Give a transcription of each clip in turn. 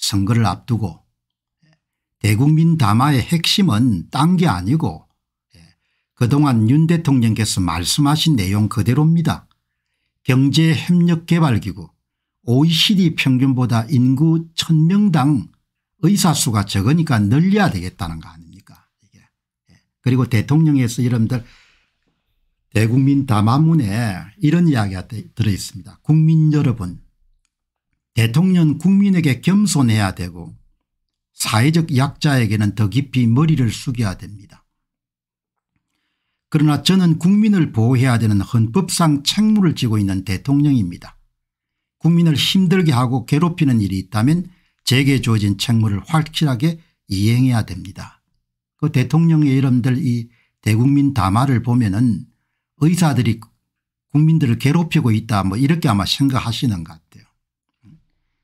선거를 앞두고 예, 대국민 담화의 핵심은 딴 게 아니고 예, 그동안 윤 대통령께서 말씀하신 내용 그대로입니다. 경제협력개발기구 OECD 평균보다 인구 1000명당 의사수가 적으니까 늘려야 되겠다는 거 아닙니까 이게. 예. 그리고 대통령에서 여러분들 대국민 담화문에 이런 이야기가 들어있습니다. 국민 여러분 대통령 국민에게 겸손해야 되고 사회적 약자에게는 더 깊이 머리를 숙여야 됩니다. 그러나 저는 국민을 보호해야 되는 헌법상 책무를 지고 있는 대통령입니다. 국민을 힘들게 하고 괴롭히는 일이 있다면 제게 주어진 책무를 확실하게 이행해야 됩니다. 그 대통령의 이름들 이 대국민 담화를 보면 은 의사들이 국민들을 괴롭히고 있다 뭐 이렇게 아마 생각하시는 것 같아요.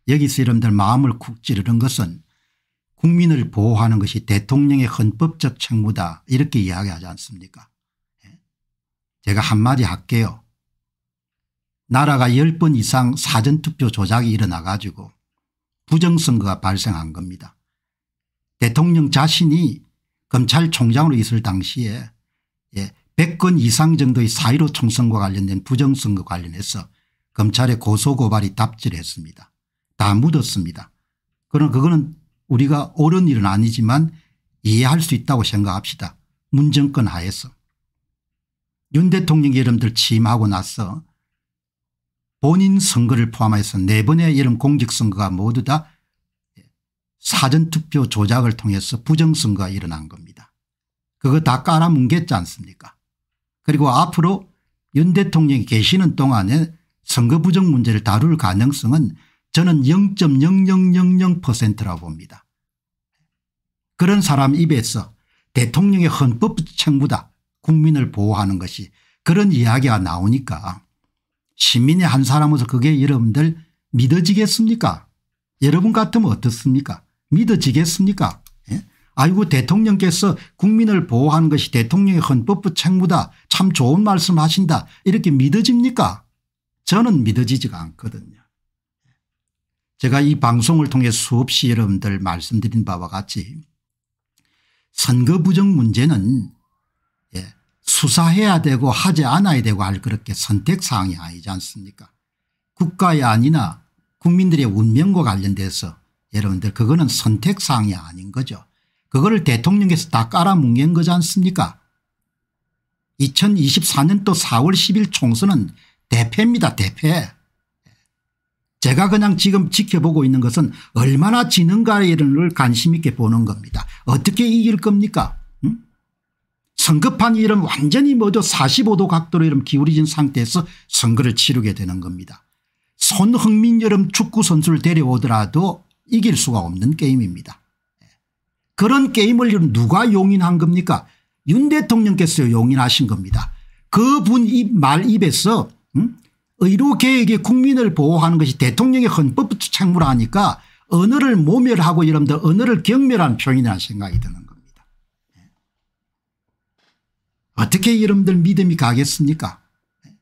여기서 여러분들 마음을 쿡 찌르는 것은 국민을 보호하는 것이 대통령의 헌법적 책무다 이렇게 이야기하지 않습니까 예. 제가 한마디 할게요. 나라가 10번 이상 사전투표 조작이 일어나 가지고 부정선거가 발생한 겁니다. 대통령 자신이 검찰총장으로 있을 당시에 100건 예, 이상 정도의 사1 5 총선과 관련된 부정선거 관련해서 검찰의 고소고발이 답질했습니다. 다 묻었습니다. 그러나 그거는 우리가 옳은 일은 아니지만 이해할 수 있다고 생각합시다. 문정권 하에서. 윤 대통령이 여러분들 취임하고 나서 본인 선거를 포함해서 네 번의 여름 공직선거가 모두 다 사전투표 조작을 통해서 부정선거가 일어난 겁니다. 그거 다 깔아뭉갰지 않습니까 그리고 앞으로 윤 대통령이 계시는 동안에 선거 부정 문제를 다룰 가능성은 저는 0.0000%라고 봅니다. 그런 사람 입에서 대통령의 헌법 책무다 국민을 보호하는 것이 그런 이야기가 나오니까 시민의 한 사람으로서 그게 여러분들 믿어지겠습니까 여러분 같으면 어떻습니까 믿어지겠습니까 예? 아이고 대통령께서 국민을 보호하는 것이 대통령의 헌법 책무다 참 좋은 말씀 하신다 이렇게 믿어집니까 저는 믿어지지가 않거든요. 제가 이 방송을 통해 수없이 여러분들 말씀드린 바와 같이 선거 부정 문제는 예, 수사해야 되고 하지 않아야 되고 할 그렇게 선택사항이 아니지 않습니까 국가의 아니나 국민들의 운명과 관련돼서 여러분들 그거는 선택사항이 아닌 거죠. 그거를 대통령께서 다 깔아뭉갠 거지 않습니까 2024년도 4월 10일 총선은 대패입니다 대패. 제가 그냥 지금 지켜보고 있는 것은 얼마나 지는가를 관심 있게 보는 겁니다. 어떻게 이길 겁니까? 응? 성급한 일은 완전히 모두 45도 각도로 이런 기울어진 상태에서 선거를 치르게 되는 겁니다. 손흥민 여름 축구 선수를 데려오더라도 이길 수가 없는 게임입니다. 그런 게임을 누가 용인한 겁니까 윤 대통령께서 용인하신 겁니다. 그분 입 말 입에서 응? 의료계혁의 국민을 보호하는 것이 대통령의 헌법부터 책무라니까 하 언어를 모멸하고 여러분들 언어를 경멸하는 표현이라는 생각이 드는 겁니다. 예. 어떻게 여러분들 믿음이 가겠습니까 예.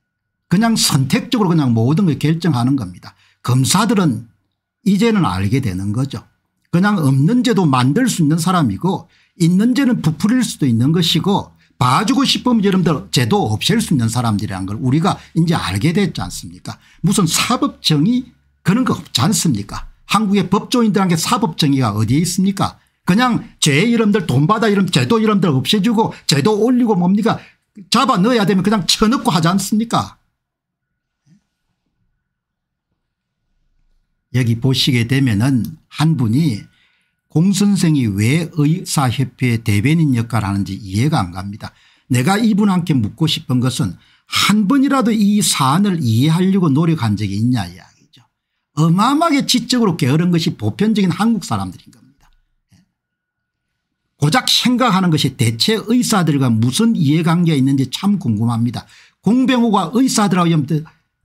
그냥 선택적으로 그냥 모든 걸 결정하는 겁니다. 검사들은 이제는 알게 되는 거죠. 그냥 없는 죄도 만들 수 있는 사람이고 있는 죄는 부풀릴 수도 있는 것이고 봐주고 싶으면 여러분들 제도 없앨 수 있는 사람들이란 걸 우리가 이제 알게 됐지 않습니까 무슨 사법정의 그런 거 없지 않습니까 한국의 법조인들한테 사법정의가 어디에 있습니까 그냥 죄 이름들 돈 받아 이름 제도 이름들 없애주고 제도 올리고 뭡니까 잡아 넣어야 되면 그냥 쳐넣고 하지 않습니까 여기 보시게 되면은 한 분이 공선생이 왜 의사협회의 대변인 역할을 하는지 이해가 안 갑니다. 내가 이분한테 묻고 싶은 것은 한 번이라도 이 사안을 이해하려고 노력한 적이 있냐 이야기죠. 어마어마하게 지적으로 게으른 것이 보편적인 한국 사람들인 겁니다. 예. 고작 생각하는 것이 대체 의사들과 무슨 이해관계가 있는지 참 궁금합니다. 공병호가 의사들하고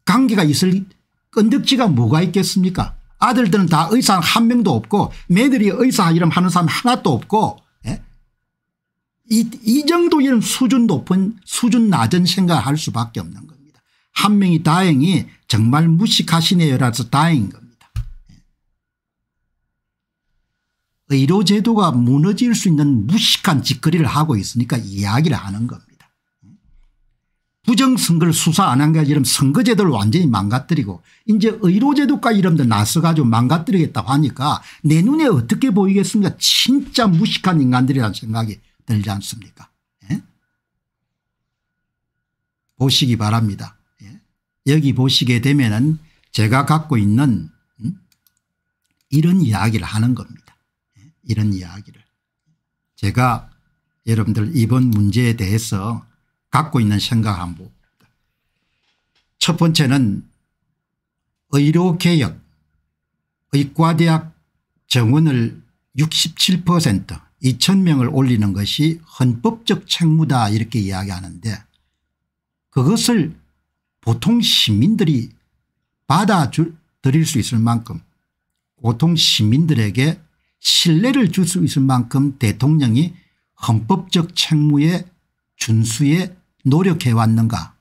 관계가 있을 건덕지가 뭐가 있겠습니까 아들들은 다 의사 한 명도 없고 매들이 의사 이름 하는 사람 하나도 없고 예? 이, 이 정도 이런 수준 높은 수준 낮은 생각할 을 수밖에 없는 겁니다. 한 명이 다행히 정말 무식하시네요라서 다행인 겁니다. 예? 의료제도가 무너질 수 있는 무식한 짓거리를 하고 있으니까 이야기를 하는 겁니다. 부정선거를 수사 안 한게 아니라 선거제도를 완전히 망가뜨리고 이제 의료제도까지 이러면 나서 가지고 망가뜨리겠다고 하니까 내 눈에 어떻게 보이겠습니까 진짜 무식한 인간들이라는 생각이 들지 않습니까 예? 보시기 바랍니다 예? 여기 보시게 되면 은 제가 갖고 있는 음? 이런 이야기를 하는 겁니다 예? 이런 이야기를 제가 여러분들 이번 문제에 대해서 갖고 있는 생각 한번 첫 번째는 의료개혁 의과대학 정원을 67% 2,000명을 올리는 것이 헌법적 책무다 이렇게 이야기하는데 그것을 보통 시민들이 받아들일 수 있을 만큼 보통 시민들에게 신뢰를 줄 수 있을 만큼 대통령이 헌법적 책무의 준수에 노력해 왔는가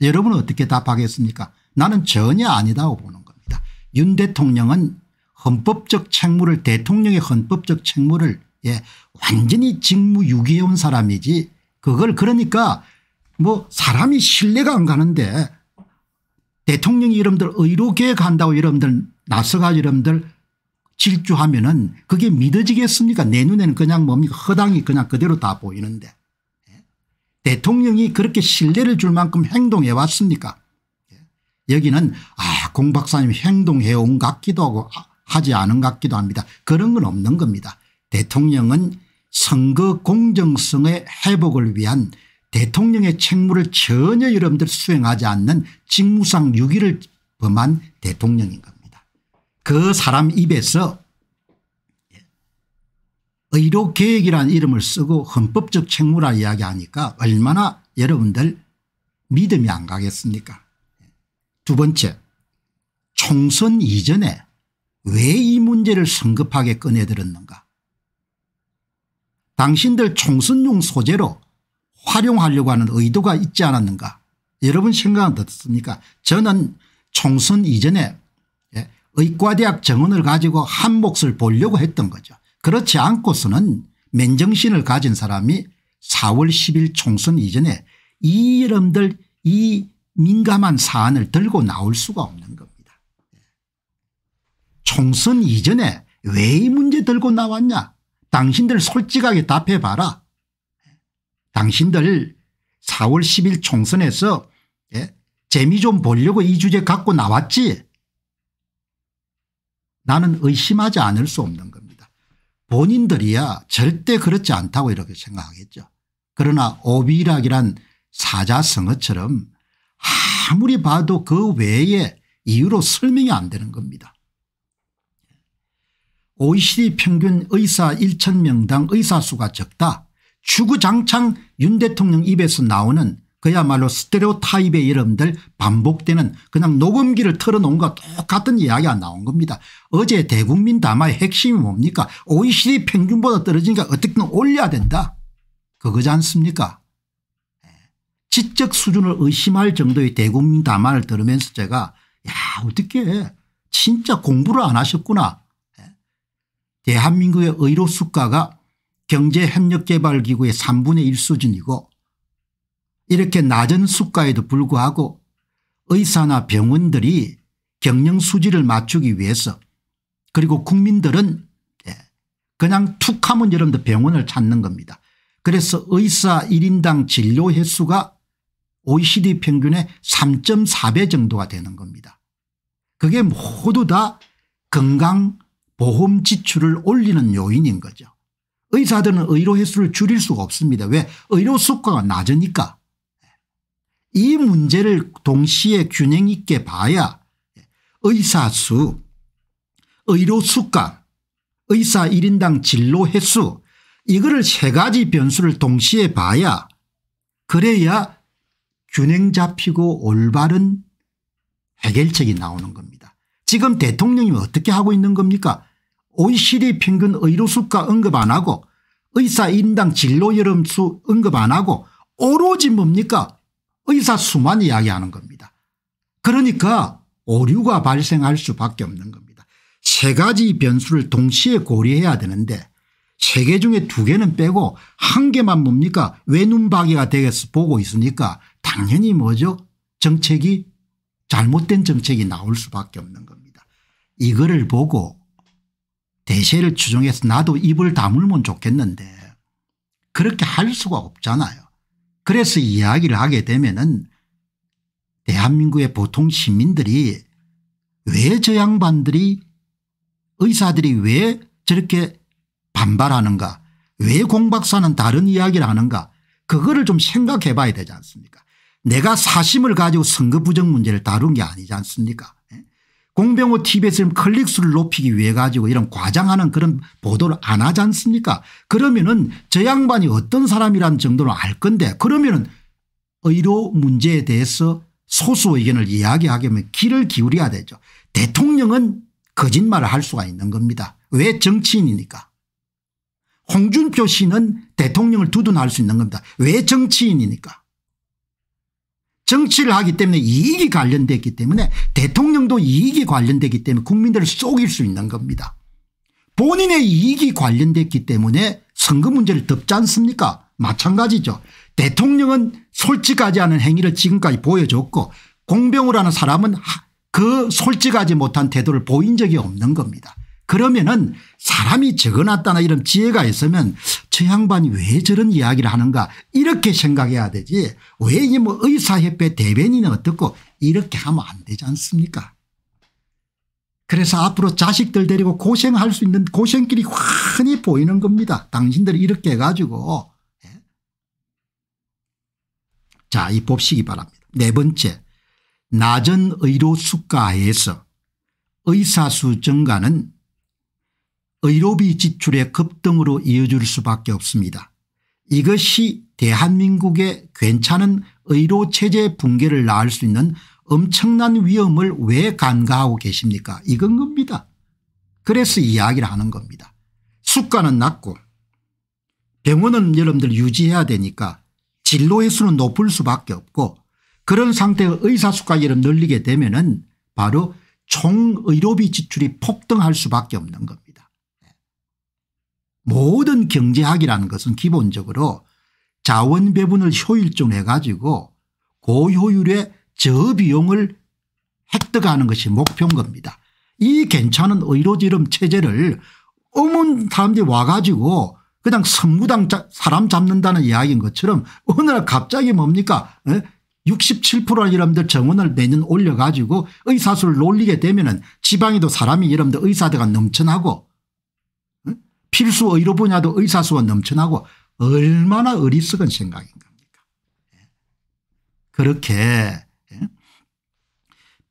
여러분은 어떻게 답하겠습니까 나는 전혀 아니다고 보는 겁니다. 윤 대통령은 헌법적 책무를 대통령의 헌법적 책무를 예, 완전히 직무유기해온 사람이지 그걸 그러니까 뭐 사람이 신뢰가 안 가는데 대통령이 여러분들 의료계획 한다고 여러분들 나서가 여러분들 질주하면은 그게 믿어지겠습니까 내 눈에는 그냥 뭡니까 허당이 그냥 그대로 다 보이는데 대통령이 그렇게 신뢰를 줄 만큼 행동해 왔습니까 예. 여기는 아 공박사님 행동해 온 같기도 하고 하지 않은 같기도 합니다. 그런 건 없는 겁니다. 대통령은 선거 공정성의 회복을 위한 대통령의 책무를 전혀 여러분들 수행하지 않는 직무상 유기를 범한 대통령인 겁니다. 그 사람 입에서 의료계획이라는 이름을 쓰고 헌법적 책무라 이야기하니까 얼마나 여러분들 믿음이 안 가겠습니까 두 번째 총선 이전에 왜 이 문제를 성급하게 꺼내들었는가 당신들 총선용 소재로 활용하려고 하는 의도가 있지 않았는가 여러분 생각은 어떻습니까 저는 총선 이전에 예, 의과대학 정원을 가지고 한 몫을 보려고 했던 거죠 그렇지 않고서는 맨정신을 가진 사람이 4월 10일 총선 이전에 이름들 이이 민감한 사안을 들고 나올 수가 없는 겁니다. 총선 이전에 왜 이 문제 들고 나왔냐 당신들 솔직하게 답해봐라. 당신들 4월 10일 총선에서 예? 재미 좀 보려고 이 주제 갖고 나왔지 나는 의심하지 않을 수 없는 겁니다. 본인들이야 절대 그렇지 않다고 이렇게 생각하겠죠. 그러나 오비락이란 사자성어처럼 아무리 봐도 그 외에 이유로 설명이 안 되는 겁니다. OECD 평균 의사 1천명당 의사수가 적다. 주구장창 윤 대통령 입에서 나오는 그야말로 스테레오 타입의 이름들 반복되는 그냥 녹음기를 틀어놓은 것 똑같은 이야기가 나온 겁니다. 어제 대국민 담화의 핵심이 뭡니까 OECD 평균보다 떨어지니까 어떻게든 올려야 된다. 그거지 않습니까 예. 지적 수준을 의심할 정도의 대국민 담화를 들으면서 제가 야 어떻게 진짜 공부를 안 하셨구나. 예. 대한민국의 의료 수가가 경제협력개발기구의 3분의 1 수준이고 이렇게 낮은 수가에도 불구하고 의사나 병원들이 경영 수지를 맞추기 위해서 그리고 국민들은 예, 그냥 툭 하면 여러분들 병원을 찾는 겁니다. 그래서 의사 1인당 진료 횟수가 OECD 평균의 3.4배 정도가 되는 겁니다. 그게 모두 다 건강보험 지출을 올리는 요인인 거죠. 의사들은 의료 횟수를 줄일 수가 없습니다. 왜? 의료 수가가 낮으니까. 이 문제를 동시에 균형 있게 봐야 의사 수, 의료 수가, 의사 1인당 진로 횟수 이거를 세 가지 변수를 동시에 봐야 그래야 균형 잡히고 올바른 해결책이 나오는 겁니다. 지금 대통령이 어떻게 하고 있는 겁니까 OECD 평균 의료수가 언급 안 하고 의사 1 인당 진로 여름수 언급 안 하고 오로지 뭡니까 의사 수만 이야기하는 겁니다. 그러니까 오류가 발생할 수밖에 없는 겁니다. 세 가지 변수를 동시에 고려해야 되는데 세 개 중에 두 개는 빼고 한 개만 뭡니까 외눈박이가 되겠어 보고 있으니까 당연히 뭐죠 정책이 잘못된 정책이 나올 수밖에 없는 겁니다. 이거를 보고 대세를 추정해서 나도 입을 다물면 좋겠는데 그렇게 할 수가 없잖아요. 그래서 이야기를 하게 되면은 대한민국의 보통 시민들이 왜 저 양반들이 의사들이 왜 저렇게 반발하는가 왜 공박사는 다른 이야기를 하는가 그거를 좀 생각해 봐야 되지 않습니까 내가 사심을 가지고 선거 부정 문제를 다룬 게 아니지 않습니까 공병호 TV에서 지 클릭수를 높이기 위해 가지고 이런 과장하는 그런 보도를 안 하지 않습니까 그러면은 저 양반이 어떤 사람이란 정도는 알 건데 그러면은 의료 문제에 대해서 소수 의견을 이야기하게 하면 귀를 기울여야 되죠. 대통령은 거짓말을 할 수가 있는 겁니다. 왜 정치인이니까. 홍준표 씨는 대통령을 두둔할 수 있는 겁니다. 왜 정치인이니까. 정치를 하기 때문에 이익이 관련됐기 때문에 대통령도 이익이 관련되기 때문에 국민들을 속일 수 있는 겁니다. 본인의 이익이 관련됐기 때문에 선거 문제를 덮지 않습니까 마찬가지죠. 대통령은 솔직하지 않은 행위를 지금까지 보여줬고 공병우라는 사람은 그 솔직하지 못한 태도를 보인 적이 없는 겁니다. 그러면은 사람이 적어놨다나 이런 지혜가 있으면 저 양반이 왜 저런 이야기를 하는가 이렇게 생각해야 되지 왜이뭐 의사협회 대변인은 어떻고 이렇게 하면 안 되지 않습니까 그래서 앞으로 자식들 데리고 고생할 수 있는 고생길이 훤히 보이는 겁니다. 당신들이 이렇게 해가지고. 예. 자, 이 봅시기 바랍니다. 네 번째, 낮은 의료 수가에서 의사수 증가는 의료비 지출의 급등으로 이어질 수밖에 없습니다. 이것이 대한민국의 괜찮은 의료체제 붕괴를 낳을 수 있는 엄청난 위험을 왜 간과하고 계십니까 이건 겁니다. 그래서 이야기를 하는 겁니다. 수가는 낮고 병원은 여러분들 유지해야 되니까 진로의 수는 높을 수밖에 없고 그런 상태의 의사 수가 여러분 늘리게 되면 은 바로 총의료비 지출이 폭등할 수밖에 없는 겁니다. 모든 경제학이라는 것은 기본적으로 자원 배분을 효율적으로 해가지고 고효율의 저비용을 획득하는 것이 목표인 겁니다. 이 괜찮은 의료지름 체제를 어문 사람들이 와가지고 그냥 선구당 사람 잡는다는 이야기인 것처럼 어느 날 갑자기 뭡니까 67%의 예? 여러분들 정원을 매년 올려가지고 의사수를 놀리게 되면 은 지방에도 사람이 여러분들 의사대가 넘쳐나고 필수 의료 분야도 의사수가 넘쳐나고 얼마나 어리석은 생각인 겁니까 예. 그렇게 예.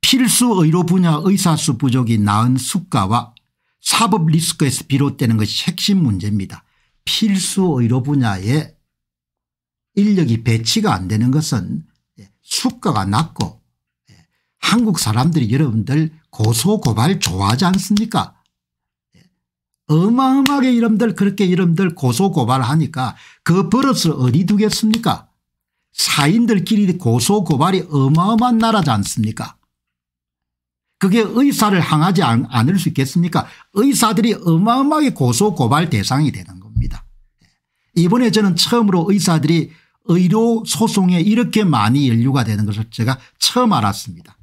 필수 의료 분야 의사수 부족이 낳은 수가와 사법 리스크에서 비롯되는 것이 핵심 문제입니다. 필수 의료 분야에 인력이 배치가 안 되는 것은 예, 수가가 낮고 한국 사람들이 여러분들 고소고발 좋아하지 않습니까 어마어마하게 이름들 그렇게 이름들 고소고발하니까 그 버릇을 어디 두겠습니까 사인들끼리 고소고발이 어마어마한 나라지 않습니까 그게 의사를 향하지 않, 않을 수 있겠습니까 의사들이 어마어마하게 고소고발 대상이 되는 겁니다 이번에 저는 처음으로 의사들이 의료 소송에 이렇게 많이 연류가 되는 것을 제가 처음 알았습니다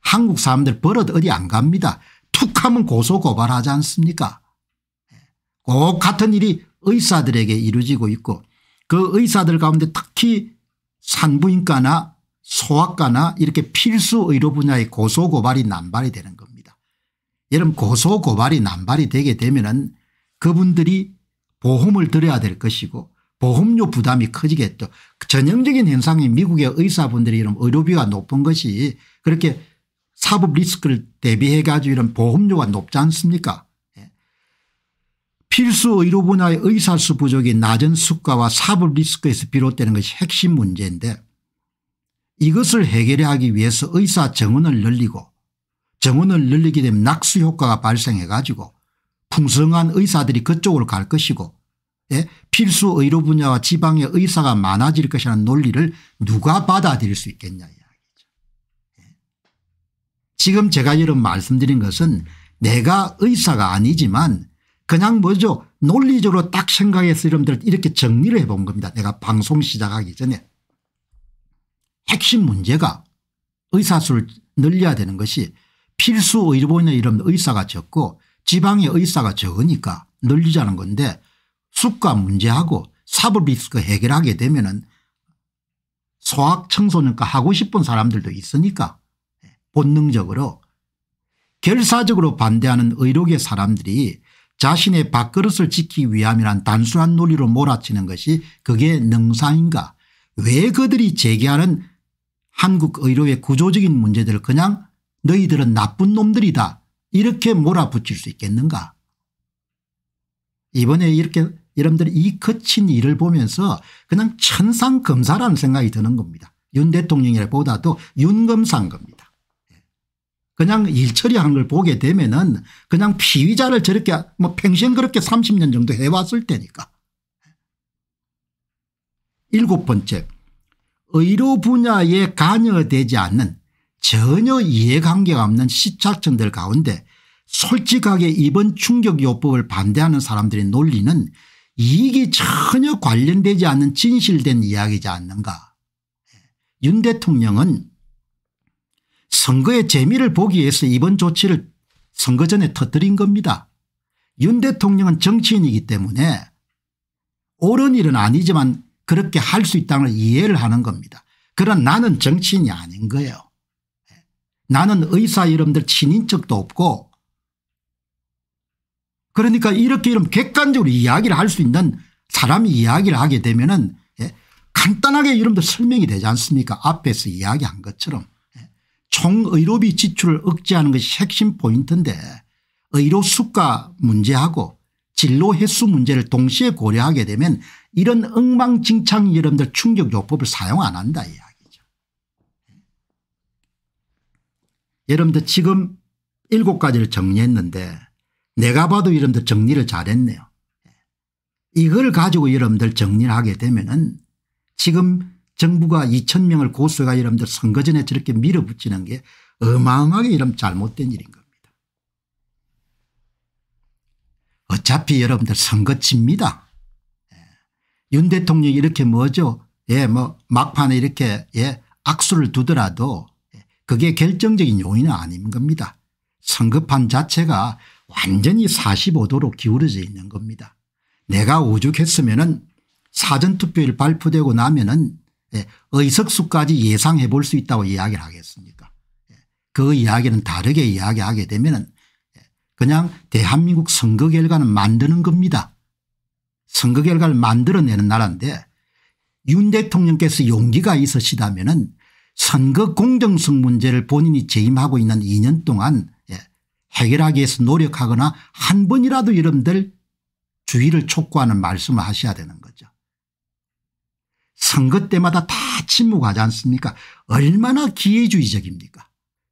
한국 사람들 버릇 어디 안 갑니다 툭하면 고소고발하지 않습니까 꼭 같은 일이 의사들에게 이루어지고 있고 그 의사들 가운데 특히 산부인과나 소아과나 이렇게 필수 의료 분야의 고소고발이 난발이 되는 겁니다. 여러분 고소고발이 남발이 되게 되면 은 그분들이 보험을 들어야 될 것이고 보험료 부담이 커지겠죠. 전형적인 현상이 미국의 의사분들이 이런 의료비가 높은 것이 그렇게 사법 리스크를 대비해 가지고 이런 보험료가 높지 않습니까 필수 의료 분야의 의사수 부족이 낮은 수가와 사법 리스크에서 비롯되는 것이 핵심 문제인데 이것을 해결하기 위해서 의사 정원을 늘리고 정원을 늘리게 되면 낙수 효과가 발생해 가지고 풍성한 의사들이 그쪽으로 갈 것이고 예? 필수 의료 분야와 지방의 의사가 많아질 것이라는 논리를 누가 받아들일 수 있겠냐 이야기죠. 예? 지금 제가 여러 말씀드린 것은 내가 의사가 아니지만 그냥 뭐죠 논리적으로 딱 생각해서 여러분들 이렇게 정리를 해본 겁니다. 내가 방송 시작하기 전에 핵심 문제가 의사수를 늘려야 되는 것이 필수 의료보이나 이런 의사가 적고 지방의 의사가 적으니까 늘리자는 건데 수가 문제하고 사법 리스크 해결하게 되면 은 소학 청소년과 하고 싶은 사람들도 있으니까 본능적으로 결사적으로 반대하는 의료계 사람들이 자신의 밥그릇을 지키기 위함이란 단순한 논리로 몰아치는 것이 그게 능사인가 왜 그들이 제기하는 한국 의료의 구조적인 문제들을 그냥 너희들은 나쁜 놈들이다 이렇게 몰아붙일 수 있겠는가 이번에 이렇게 여러분들이 이 거친 일을 보면서 그냥 천상검사라는 생각이 드는 겁니다. 윤 대통령이라보다도 윤검사인 겁니다. 그냥 일 처리한 걸 보게 되면은 그냥 피의자를 저렇게 뭐 평생 그렇게 30년 정도 해왔을 테니까. 일곱 번째 의료 분야에 관여되지 않는 전혀 이해관계가 없는 시착층들 가운데 솔직하게 이번 충격요법을 반대하는 사람들의 논리는 이익이 전혀 관련되지 않는 진실된 이야기지 않는가. 예. 윤 대통령은 선거의 재미를 보기 위해서 이번 조치를 선거 전에 터뜨린 겁니다. 윤 대통령은 정치인이기 때문에 옳은 일은 아니지만 그렇게 할 수 있다는 걸 이해를 하는 겁니다. 그런 나는 정치인이 아닌 거예요. 나는 의사 이름들 친인척도 없고 그러니까 이렇게 이런 객관적으로 이야기를 할 수 있는 사람이 이야기를 하게 되면 은 예, 간단하게 이름들 설명이 되지 않습니까 앞에서 이야기한 것처럼. 총의료비 지출을 억제하는 것이 핵심 포인트인데 의료 수가 문제하고 진로 횟수 문제를 동시에 고려하게 되면 이런 엉망진창 여러분들 충격요법을 사용 안 한다 이야기죠. 여러분들 지금 일곱 가지를 정리했는데 내가 봐도 여러분들 정리를 잘했네요. 이걸 가지고 여러분들 정리를 하게 되면 은 지금 정부가 2천 명을 고수가 여러분들 선거 전에 저렇게 밀어붙이는 게 어마어마하게 이런 잘못된 일인 겁니다. 어차피 여러분들 선거 칩니다. 예. 윤 대통령이 이렇게 뭐죠 예뭐 막판에 이렇게 예 악수를 두더라도 예, 그게 결정적인 요인은 아닌 겁니다. 선거판 자체가 완전히 45도로 기울어져 있는 겁니다. 내가 오죽했으면 사전투표일 발표되고 나면 은 예, 의석수까지 예상해 볼 수 있다고 이야기를 하겠습니까 예, 그 이야기는 다르게 이야기하게 되면 예, 그냥 대한민국 선거 결과는 만드는 겁니다. 선거 결과를 만들어내는 나라인데 윤 대통령께서 용기가 있으시다면 은 선거 공정성 문제를 본인이 재임하고 있는 2년 동안 해결하기 위해서 노력하거나 한 번이라도 여러분들 주의를 촉구하는 말씀을 하셔야 되는 거예요. 선거 때마다 다 침묵하지 않습니까 얼마나 기회주의적입니까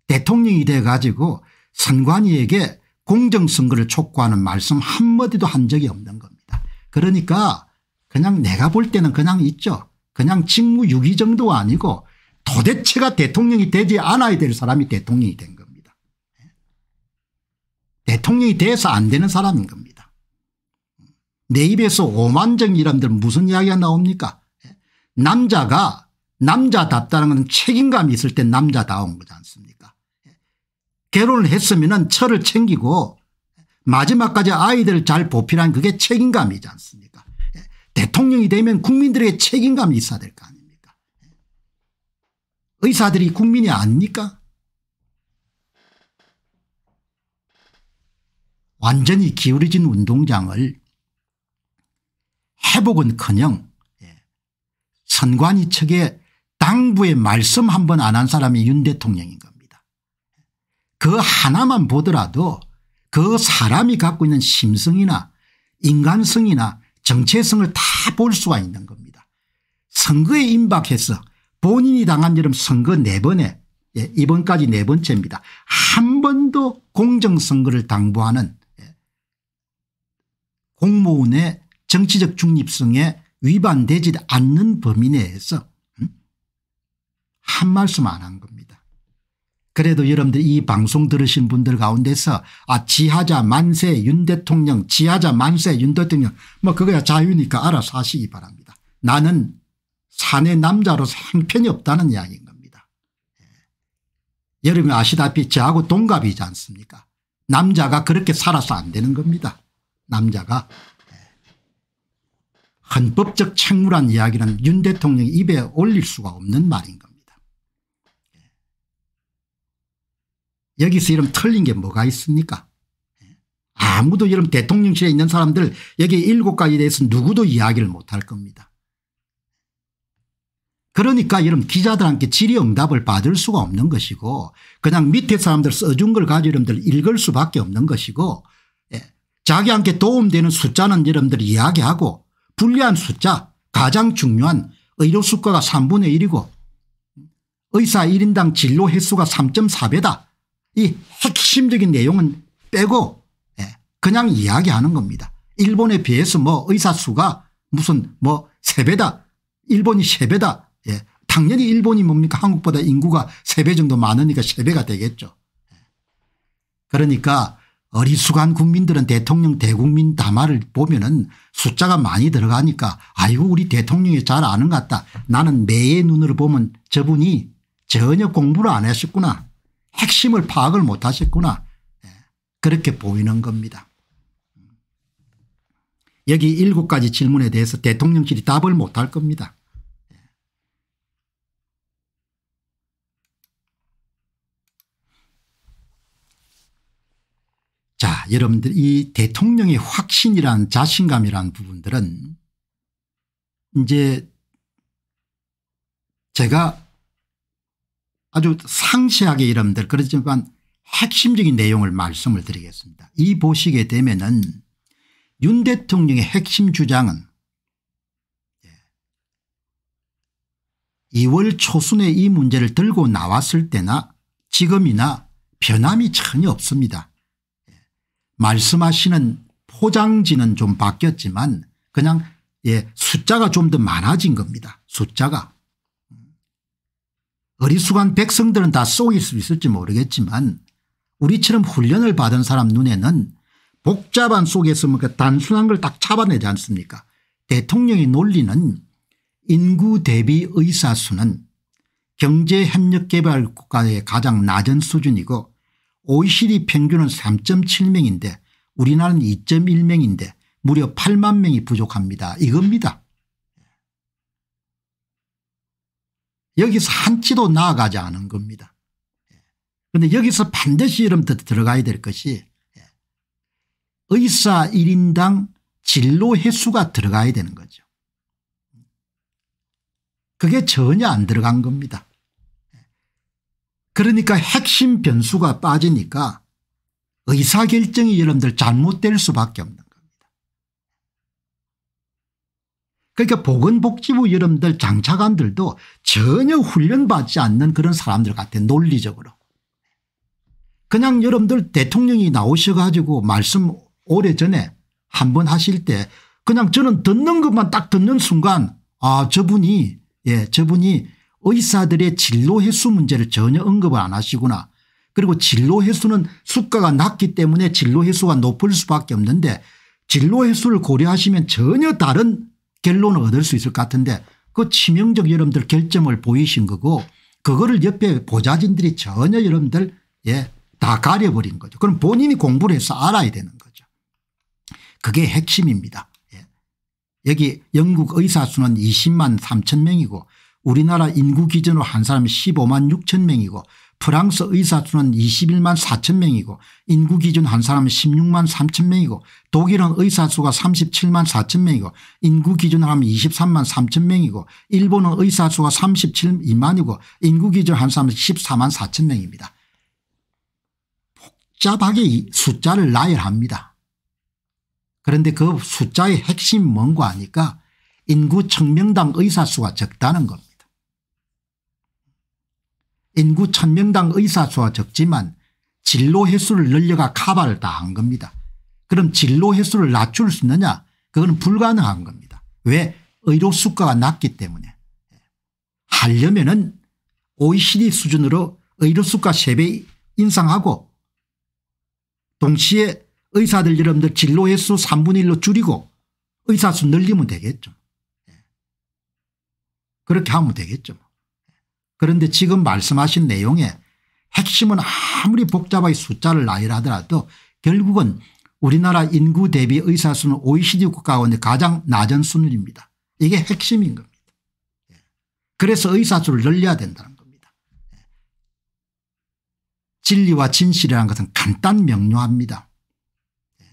대통령이 돼 가지고 선관위에게 공정선거를 촉구하는 말씀 한마디도 한 적이 없는 겁니다. 그러니까 그냥 내가 볼 때는 그냥 있죠. 그냥 직무유기 정도가 아니고 도대체가 대통령이 되지 않아야 될 사람이 대통령이 된 겁니다. 대통령이 돼서 안 되는 사람인 겁니다. 내 입에서 오만정 이란들 무슨 이야기가 나옵니까 남자가 남자답다는 것은 책임감이 있을 때 남자다운 거지 않습니까 결혼을 했으면 은 철을 챙기고 마지막까지 아이들을 잘 보필한 그게 책임감이지 않습니까 대통령이 되면 국민들에게 책임감이 있어야 될 거 아닙니까 의사들이 국민이 아닙니까 완전히 기울어진 운동장을 회복은커녕 선관위 측에 당부의 말씀 한 번 안 한 사람이 윤 대통령인 겁니다. 그 하나만 보더라도 그 사람이 갖고 있는 심성이나 인간성이나 정체성을 다 볼 수가 있는 겁니다. 선거에 임박해서 본인이 당한 여름 선거 4번에 예, 이번까지 네 번째입니다. 한 번도 공정선거를 당부하는 예, 공무원의 정치적 중립성에 위반되지 않는 범위 내에서 음? 한 말씀 안 한 겁니다. 그래도 여러분들 이 방송 들으신 분들 가운데서 아 지하자 만세 윤 대통령 지하자 만세 윤 대통령 뭐 그거야 자유니까 알아서 하시기 바랍니다. 나는 사내 남자로서 행편이 없다는 이야기인 겁니다. 예. 여러분 아시다시피 저하고 동갑이지 않습니까 남자가 그렇게 살아서 안 되는 겁니다. 남자가 헌법적 책무란 이야기는 윤 대통령 입에 올릴 수가 없는 말인 겁니다. 예. 여기서 이름 틀린 게 뭐가 있습니까 예. 아무도 이런 대통령실에 있는 사람들 여기 일곱 가지에 대해서 누구도 이야기를 못할 겁니다. 그러니까 이런 기자들한테 질의응답을 받을 수가 없는 것이고 그냥 밑에 사람들 써준 걸 가지고 여러분들 읽을 수밖에 없는 것이고 예. 자기한테 도움되는 숫자는 여러분들 이야기하고 불리한 숫자 가장 중요한 의료 수가가 3분의 1이고 의사 1인당 진료 횟수가 3.4배다. 이 핵심적인 내용은 빼고 예, 그냥 이야기하는 겁니다. 일본에 비해서 뭐 의사 수가 무슨 뭐 3배다. 일본이 3배다. 예. 당연히 일본이 뭡니까 한국보다 인구가 3배 정도 많으니까 3배가 되겠죠. 예. 그러니까 어리숙한 국민들은 대통령 대국민 담화를 보면 은 숫자가 많이 들어가니까 아이고 우리 대통령이 잘 아는 것 같다. 나는 매의 눈으로 보면 저분이 전혀 공부를 안 하셨구나. 핵심을 파악을 못 하셨구나. 예, 그렇게 보이는 겁니다. 여기 7 가지 질문에 대해서 대통령실이 답을 못 할 겁니다. 여러분들 이 대통령의 확신이란 자신감이란 부분들은 이제 제가 아주 상세하게 여러분들 그렇지만 핵심적인 내용을 말씀을 드리겠습니다. 이 보시게 되면은 윤 대통령의 핵심 주장은 2월 초순에 이 문제를 들고 나왔을 때나 지금이나 변함이 전혀 없습니다. 말씀하시는 포장지는 좀 바뀌었지만 그냥 예, 숫자가 좀 더 많아진 겁니다. 숫자가. 어리숙한 백성들은 다 쏘일 수 있을지 모르겠지만 우리처럼 훈련을 받은 사람 눈에는 복잡한 속에서 뭔가 그 단순한 걸 딱 잡아내지 않습니까 대통령의 논리는 인구 대비 의사 수는 경제협력개발국가의 가장 낮은 수준이고 OECD 평균은 3.7명인데 우리나라는 2.1명인데 무려 8만 명이 부족합니다. 이겁니다. 여기서 한치도 나아가지 않은 겁니다. 그런데 여기서 반드시 여러분 들어가야 될 것이 의사 1인당 진로 횟수가 들어가야 되는 거죠. 그게 전혀 안 들어간 겁니다. 그러니까 핵심 변수가 빠지니까 의사결정이 여러분들 잘못될 수밖에 없는 겁니다. 그러니까 보건복지부 여러분들 장차관들도 전혀 훈련받지 않는 그런 사람들 같아 논리적으로. 그냥 여러분들 대통령이 나오셔가지고 말씀 오래전에 한번 하실 때 그냥 저는 듣는 것만 딱 듣는 순간 아 저분이 예 저분이 의사들의 진로 횟수 문제를 전혀 언급을 안 하시구나. 그리고 진로 횟수는 수가가 낮기 때문에 진로 횟수가 높을 수밖에 없는데 진로 횟수를 고려하시면 전혀 다른 결론을 얻을 수 있을 것 같은데 그 치명적 여러분들 결점을 보이신 거고 그거를 옆에 보좌진들이 전혀 여러분들 예, 다 가려버린 거죠. 그럼 본인이 공부를 해서 알아야 되는 거죠. 그게 핵심입니다. 예. 여기 영국 의사 수는 20만 3천 명이고 우리나라 인구 기준으로 한 사람이 15만 6천 명이고 프랑스 의사 수는 21만 4천 명이고 인구 기준 한 사람은 16만 3천 명이고 독일은 의사 수가 37만 4천 명이고 인구 기준 하면 23만 3천 명이고 일본은 의사 수가 37만이고 인구 기준 한 사람은 14만 4천 명입니다. 복잡하게 숫자를 나열합니다. 그런데 그 숫자의 핵심 이 뭔가 하니까 인구 청명당 의사 수가 적다는 겁니다. 인구 1000명당 의사수가 적지만 진로 횟수를 늘려가 카바를 다 한 겁니다. 그럼 진로 횟수를 낮출 수 있느냐 그건 불가능한 겁니다. 왜 의료 수가가 낮기 때문에 하려면 은 OECD 수준으로 의료 수가 3배 인상하고 동시에 의사들 여러분들 진로 횟수 3분의 1로 줄이고 의사 수 늘리면 되겠죠. 예. 그렇게 하면 되겠죠. 뭐. 그런데 지금 말씀하신 내용의 핵심은 아무리 복잡하게 숫자를 나열하더라도 결국은 우리나라 인구 대비 의사수는 OECD 국가 가운데 가장 낮은 수준입니다. 이게 핵심인 겁니다. 예. 그래서 의사수를 늘려야 된다는 겁니다. 예. 진리와 진실이라는 것은 간단 명료합니다. 예.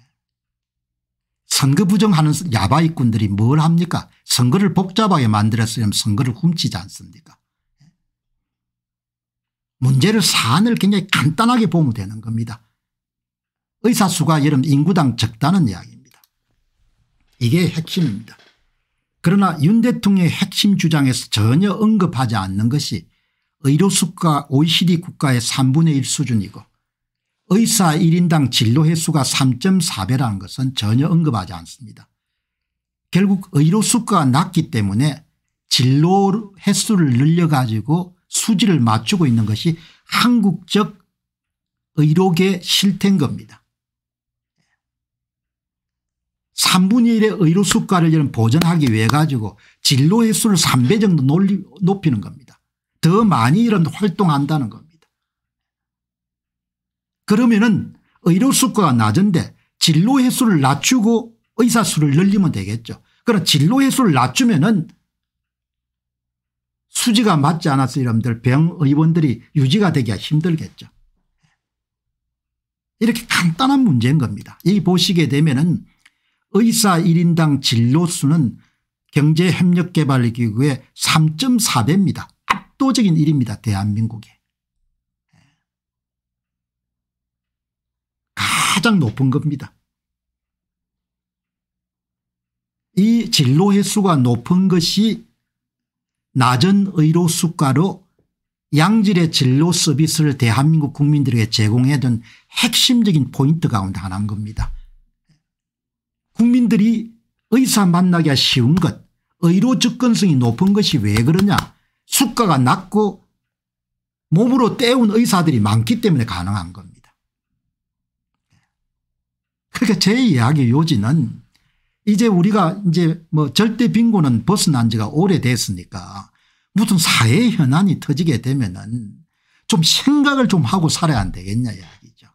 선거 부정하는 야바 입군들이 뭘 합니까 선거를 복잡하게 만들었으면 선거를 훔치지 않습니까 문제를 사안을 굉장히 간단하게 보면 되는 겁니다. 의사수가 여름 인구당 적다는 이야기입니다. 이게 핵심입니다. 그러나 윤 대통령의 핵심 주장에서 전혀 언급하지 않는 것이 의료수가 OECD 국가의 3분의 1 수준이고 의사 1인당 진료 횟수가 3.4배라는 것은 전혀 언급하지 않습니다. 결국 의료수가 낮기 때문에 진로 횟수를 늘려가지고 수지를 맞추고 있는 것이 한국적 의료계 실태인 겁니다. 3분의 1의 의료 수가를 보전하기 위해 가지고 진로의 수를 3배 정도 높이는 겁니다. 더 많이 이런 활동한다는 겁니다. 그러면은 의료 수가가 낮은데 진로 의수를 낮추고 의사 수를 늘리면 되겠죠. 그럼 진로 의수를 낮추면은 수지가 맞지 않아서 여러분들 병의원들이 유지가 되기가 힘들겠죠. 이렇게 간단한 문제인 겁니다. 이 보시게 되면 은 의사 1인당 진로수는 경제협력개발기구의 3.4배입니다. 압도적인 일입니다. 대한민국에. 가장 높은 겁니다. 이 진로 횟수가 높은 것이 낮은 의료 수가로 양질의 진료 서비스를 대한민국 국민들에게 제공해둔 핵심적인 포인트 가운데 하나인 겁니다. 국민들이 의사 만나기가 쉬운 것 의료 접근성이 높은 것이 왜 그러냐 수가가 낮고 몸으로 때운 의사들이 많기 때문에 가능한 겁니다. 그러니까 제 이야기 요지는 이제 우리가 이제 뭐 절대 빈곤은 벗어난 지가 오래됐으니까 무슨 사회 현안이 터지게 되면은 좀 생각을 좀 하고 살아야 안 되겠냐 이야기죠.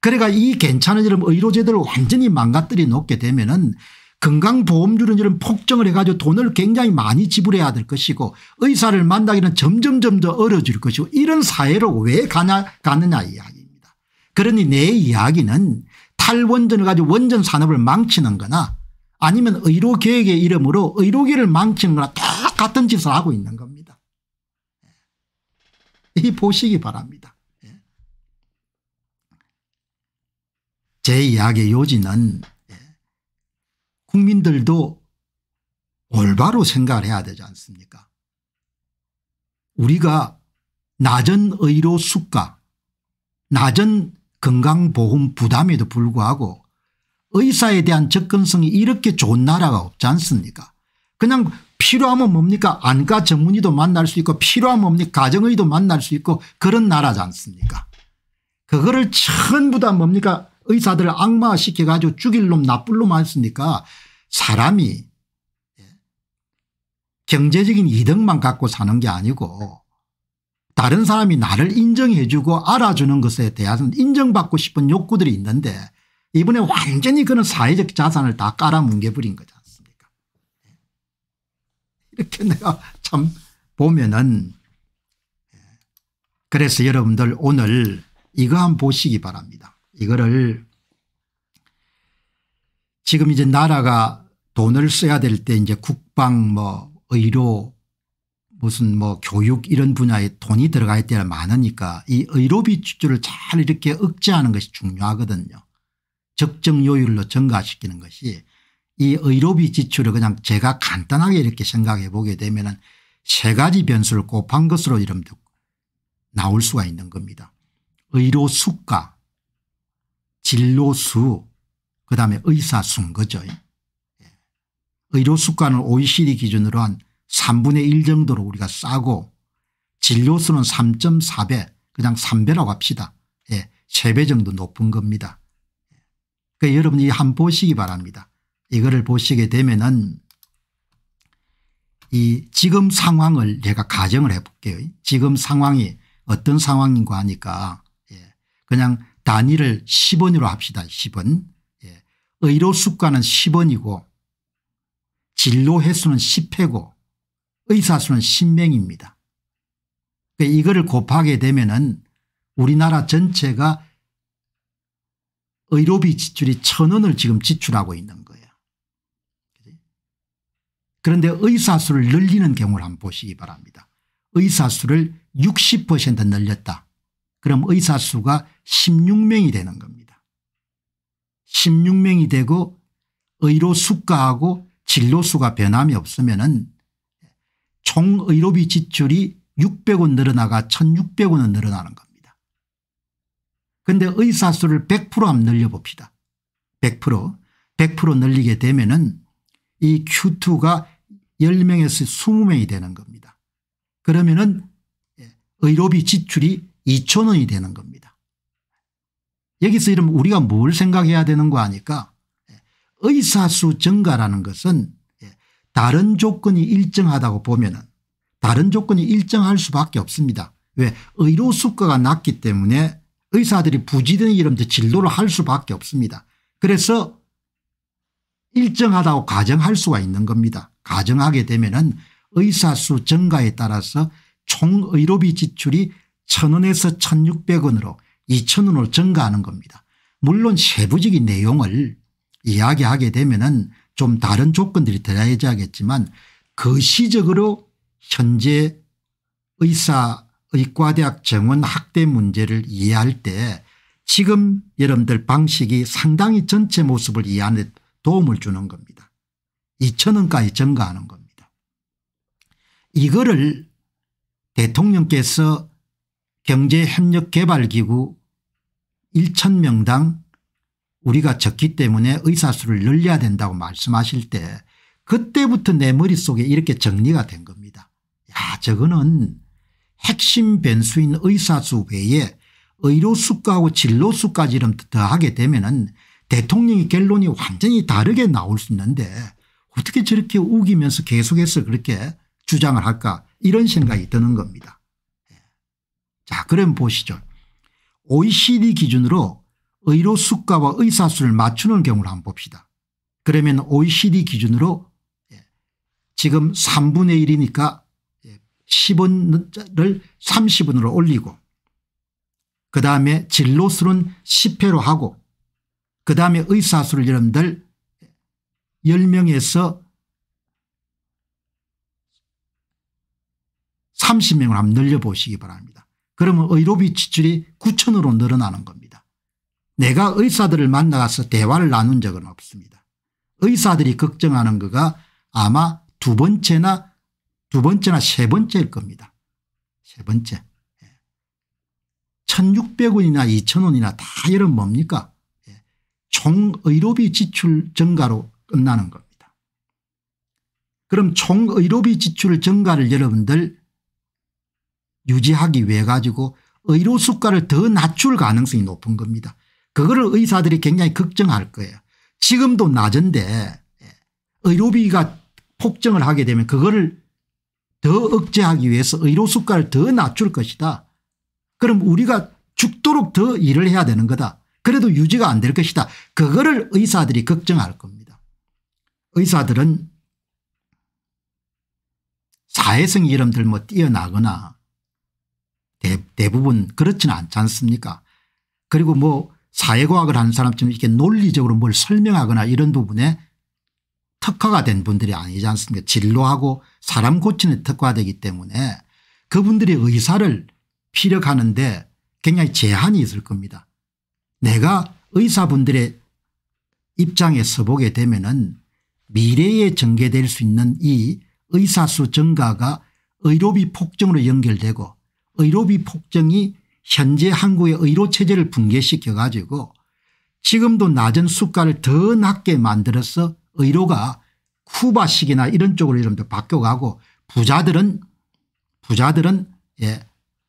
그러니까 이 괜찮은 이런 의료제도를 완전히 망가뜨려 놓게 되면은 건강보험료는 이런 폭증을 해가지고 돈을 굉장히 많이 지불해야 될 것이고 의사를 만나기는 점점점 더어려질 것이고 이런 사회로 왜 가냐, 가느냐 이야기입니다. 그러니 내 이야기는 탈원전을 가지고 원전 산업을 망치는 거나 아니면 의료계획의 이름으로 의료계를 망치는 거나 다 같은 짓을 하고 있는 겁니다. 이 보시기 바랍니다. 예. 제 이야기의 요지는 예. 국민들도 올바로 생각을 해야 되지 않습니까 우리가 낮은 의료 수가 낮은 건강보험 부담에도 불구하고 의사에 대한 접근성이 이렇게 좋은 나라가 없지 않습니까 그냥 필요하면 뭡니까 안과 전문의도 만날 수 있고 필요하면 뭡니까 가정의도 만날 수 있고 그런 나라지 않습니까 그거를 전부 다 뭡니까 의사들을 악마시켜 가지고 죽일 놈 나쁠 놈 많습니까 사람이 예, 경제적인 이득만 갖고 사는 게 아니고 다른 사람이 나를 인정해 주고 알아주는 것에 대해서는 인정받고 싶은 욕구들이 있는데 이번에 완전히 그런 사회적 자산을 다 깔아뭉개버린 거다. 이렇게 내가 참 보면은 예. 그래서 여러분들 오늘 이거 한번 보시기 바랍니다. 이거를 지금 이제 나라가 돈을 써야 될 때 이제 국방 뭐 의료 무슨 뭐 교육 이런 분야에 돈이 들어갈 때가 많으니까 이 의료비 지출을 잘 이렇게 억제하는 것이 중요하거든요. 적정 요율로 증가시키는 것이 이 의료비 지출을 그냥 제가 간단하게 이렇게 생각해 보게 되면 세 가지 변수를 곱한 것으로 이름 나올 수가 있는 겁니다. 의료 수가 진료 수 그다음에 의사 수인 거죠. 예. 의료 수가는 OECD 기준으로 한 3분의 1 정도로 우리가 싸고 진료 수는 3.4배 그냥 3배라고 합시다. 예, 3배 정도 높은 겁니다. 그러니까 여러분이 한 보시기 바랍니다. 이거를 보시게 되면은 이 지금 상황을 내가 가정을 해볼게요. 지금 상황이 어떤 상황인가 하니까 예, 그냥 단위를 10원으로 합시다. 10원. 예, 의료 수가는 10원이고 진료 횟수는 10회고 의사 수는 10명입니다. 그 이거를 곱하게 되면은 우리나라 전체가 의료비 지출이 천원을 지금 지출하고 있는 그런데 의사수를 늘리는 경우를 한번 보시기 바랍니다. 의사수를 60% 늘렸다. 그럼 의사수가 16명이 되는 겁니다. 16명이 되고 의료 수가하고 진료수가 변함이 없으면 총 의료비 지출이 600원 늘어나가 1600원은 늘어나는 겁니다. 그런데 의사수를 100% 한번 늘려봅시다. 100% 100% 늘리게 되면 은이 Q2가 10명에서 20명이 되는 겁니다. 그러면은 예, 의료비 지출이 2천 원이 되는 겁니다. 여기서 이러면 우리가 뭘 생각해야 되는 거 아니까 예, 의사수 증가라는 것은 예, 다른 조건이 일정하다고 보면은 다른 조건이 일정할 수밖에 없습니다. 왜 의료 수가가 낮기 때문에 의사들이 부지런히 이러면서 진료를 할 수밖에 없습니다. 그래서 일정하다고 가정할 수가 있는 겁니다. 가정하게 되면은 의사수 증가에 따라서 총 의료비 지출이 1000원에서 1600원으로 2000원으로 증가하는 겁니다. 물론 세부적인 내용을 이야기하게 되면은 좀 다른 조건들이 들어야겠지만 거시적으로 그 현재 의사 의과대학 정원 학대 문제를 이해할 때 지금 여러분들 방식이 상당히 전체 모습을 이해하는 데 도움을 주는 겁니다. 2천원까지 증가하는 겁니다. 이거를 대통령께서 경제협력개발기구 1천명당 우리가 적기 때문에 의사수를 늘려야 된다고 말씀하실 때 그때부터 내 머릿속에 이렇게 정리가 된 겁니다. 야 저거는 핵심 변수인 의사수 외에 의료수가하고 진로수까지 를 더하게 되면 은 대통령의 결론이 완전히 다르게 나올 수 있는데 어떻게 저렇게 우기면서 계속해서 그렇게 주장을 할까 이런 생각이 드는 겁니다. 예. 자 그럼 보시죠. OECD 기준으로 의료 수가와 의사 수를 맞추는 경우를 한번 봅시다. 그러면 OECD 기준으로 예, 지금 3분의 1이니까 10원을 예, 30원으로 올리고 그다음에 진로수는 10회로 하고 그다음에 의사수를 여러분들 10명에서 30명을 한번 늘려보시기 바랍니다. 그러면 의료비 지출이 9천으로 늘어나는 겁니다. 내가 의사들을 만나서 대화를 나눈 적은 없습니다. 의사들이 걱정하는 거가 아마 두 번째나 두 번째나 세 번째일 겁니다. 세 번째. 1600원이나 예. 2000원이나 다 이런 뭡니까? 예. 총 의료비 지출 증가로 끝나는 겁니다. 그럼 총의료비 지출 증가를 여러분들 유지하기 위해 가지고 의료 수가를 더 낮출 가능성이 높은 겁니다. 그거를 의사들이 굉장히 걱정할 거예요. 지금도 낮은데 예, 의료비가 폭증을 하게 되면 그거를 더 억제하기 위해서 의료 수가를 더 낮출 것이다. 그럼 우리가 죽도록 더 일을 해야 되는 거다. 그래도 유지가 안 될 것이다. 그거를 의사들이 걱정할 겁니다. 의사들은 사회성 이름들 뭐 뛰어나거나 대, 부분 그렇지는 않지 않습니까 그리고 뭐 사회과학을 하는 사람처럼 이렇게 논리적으로 뭘 설명하거나 이런 부분에 특화가 된 분들이 아니지 않습니까 진로하고 사람 고치는 특화되기 때문에 그분들이 의사를 피력하는데 굉장히 제한이 있을 겁니다. 내가 의사분들의 입장에 서보게 되면 은 미래에 전개될 수 있는 이 의사수 증가가 의료비 폭증으로 연결되고 의료비 폭증이 현재 한국의 의료체제를 붕괴시켜 가지고 지금도 낮은 수가를 더 낮게 만들어서 의료가 쿠바식이나 이런 쪽으로 이런 데 바뀌어가고 부자들은 부자들은 예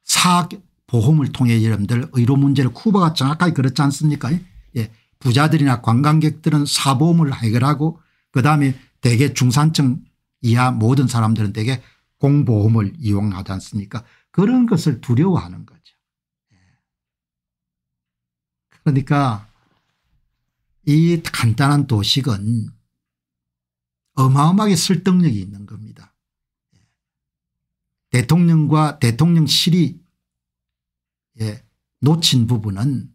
사학보험을 통해 여러분들 의료 문제를 쿠바가 정확하게 그렇지 않습니까 예 부자들이나 관광객들은 사보험을 해결하고 그다음에 대개 중산층 이하 모든 사람들은 대개 공보험을 이용하지 않습니까 그런 것을 두려워하는 거죠. 예. 그러니까 이 간단한 도식은 어마어마하게 설득력이 있는 겁니다. 예. 대통령과 대통령실이 예, 놓친 부분은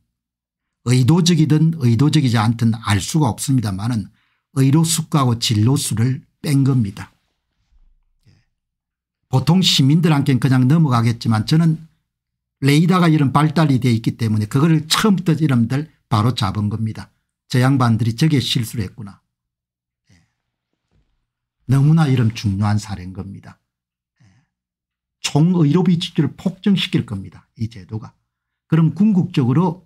의도적이든 의도적이지 않든 알 수가 없습니다만은 의료수가와 진로수를 뺀 겁니다. 예. 보통 시민들한테는 그냥 넘어가겠지만 저는 레이더가 이런 발달이 되어 있기 때문에 그거를 처음부터 이름들 바로 잡은 겁니다. 저 양반들이 저게 실수를 했구나. 예. 너무나 이런 중요한 사례인 겁니다. 예. 총의료비 지출을 폭증시킬 겁니다. 이 제도가. 그럼 궁극적으로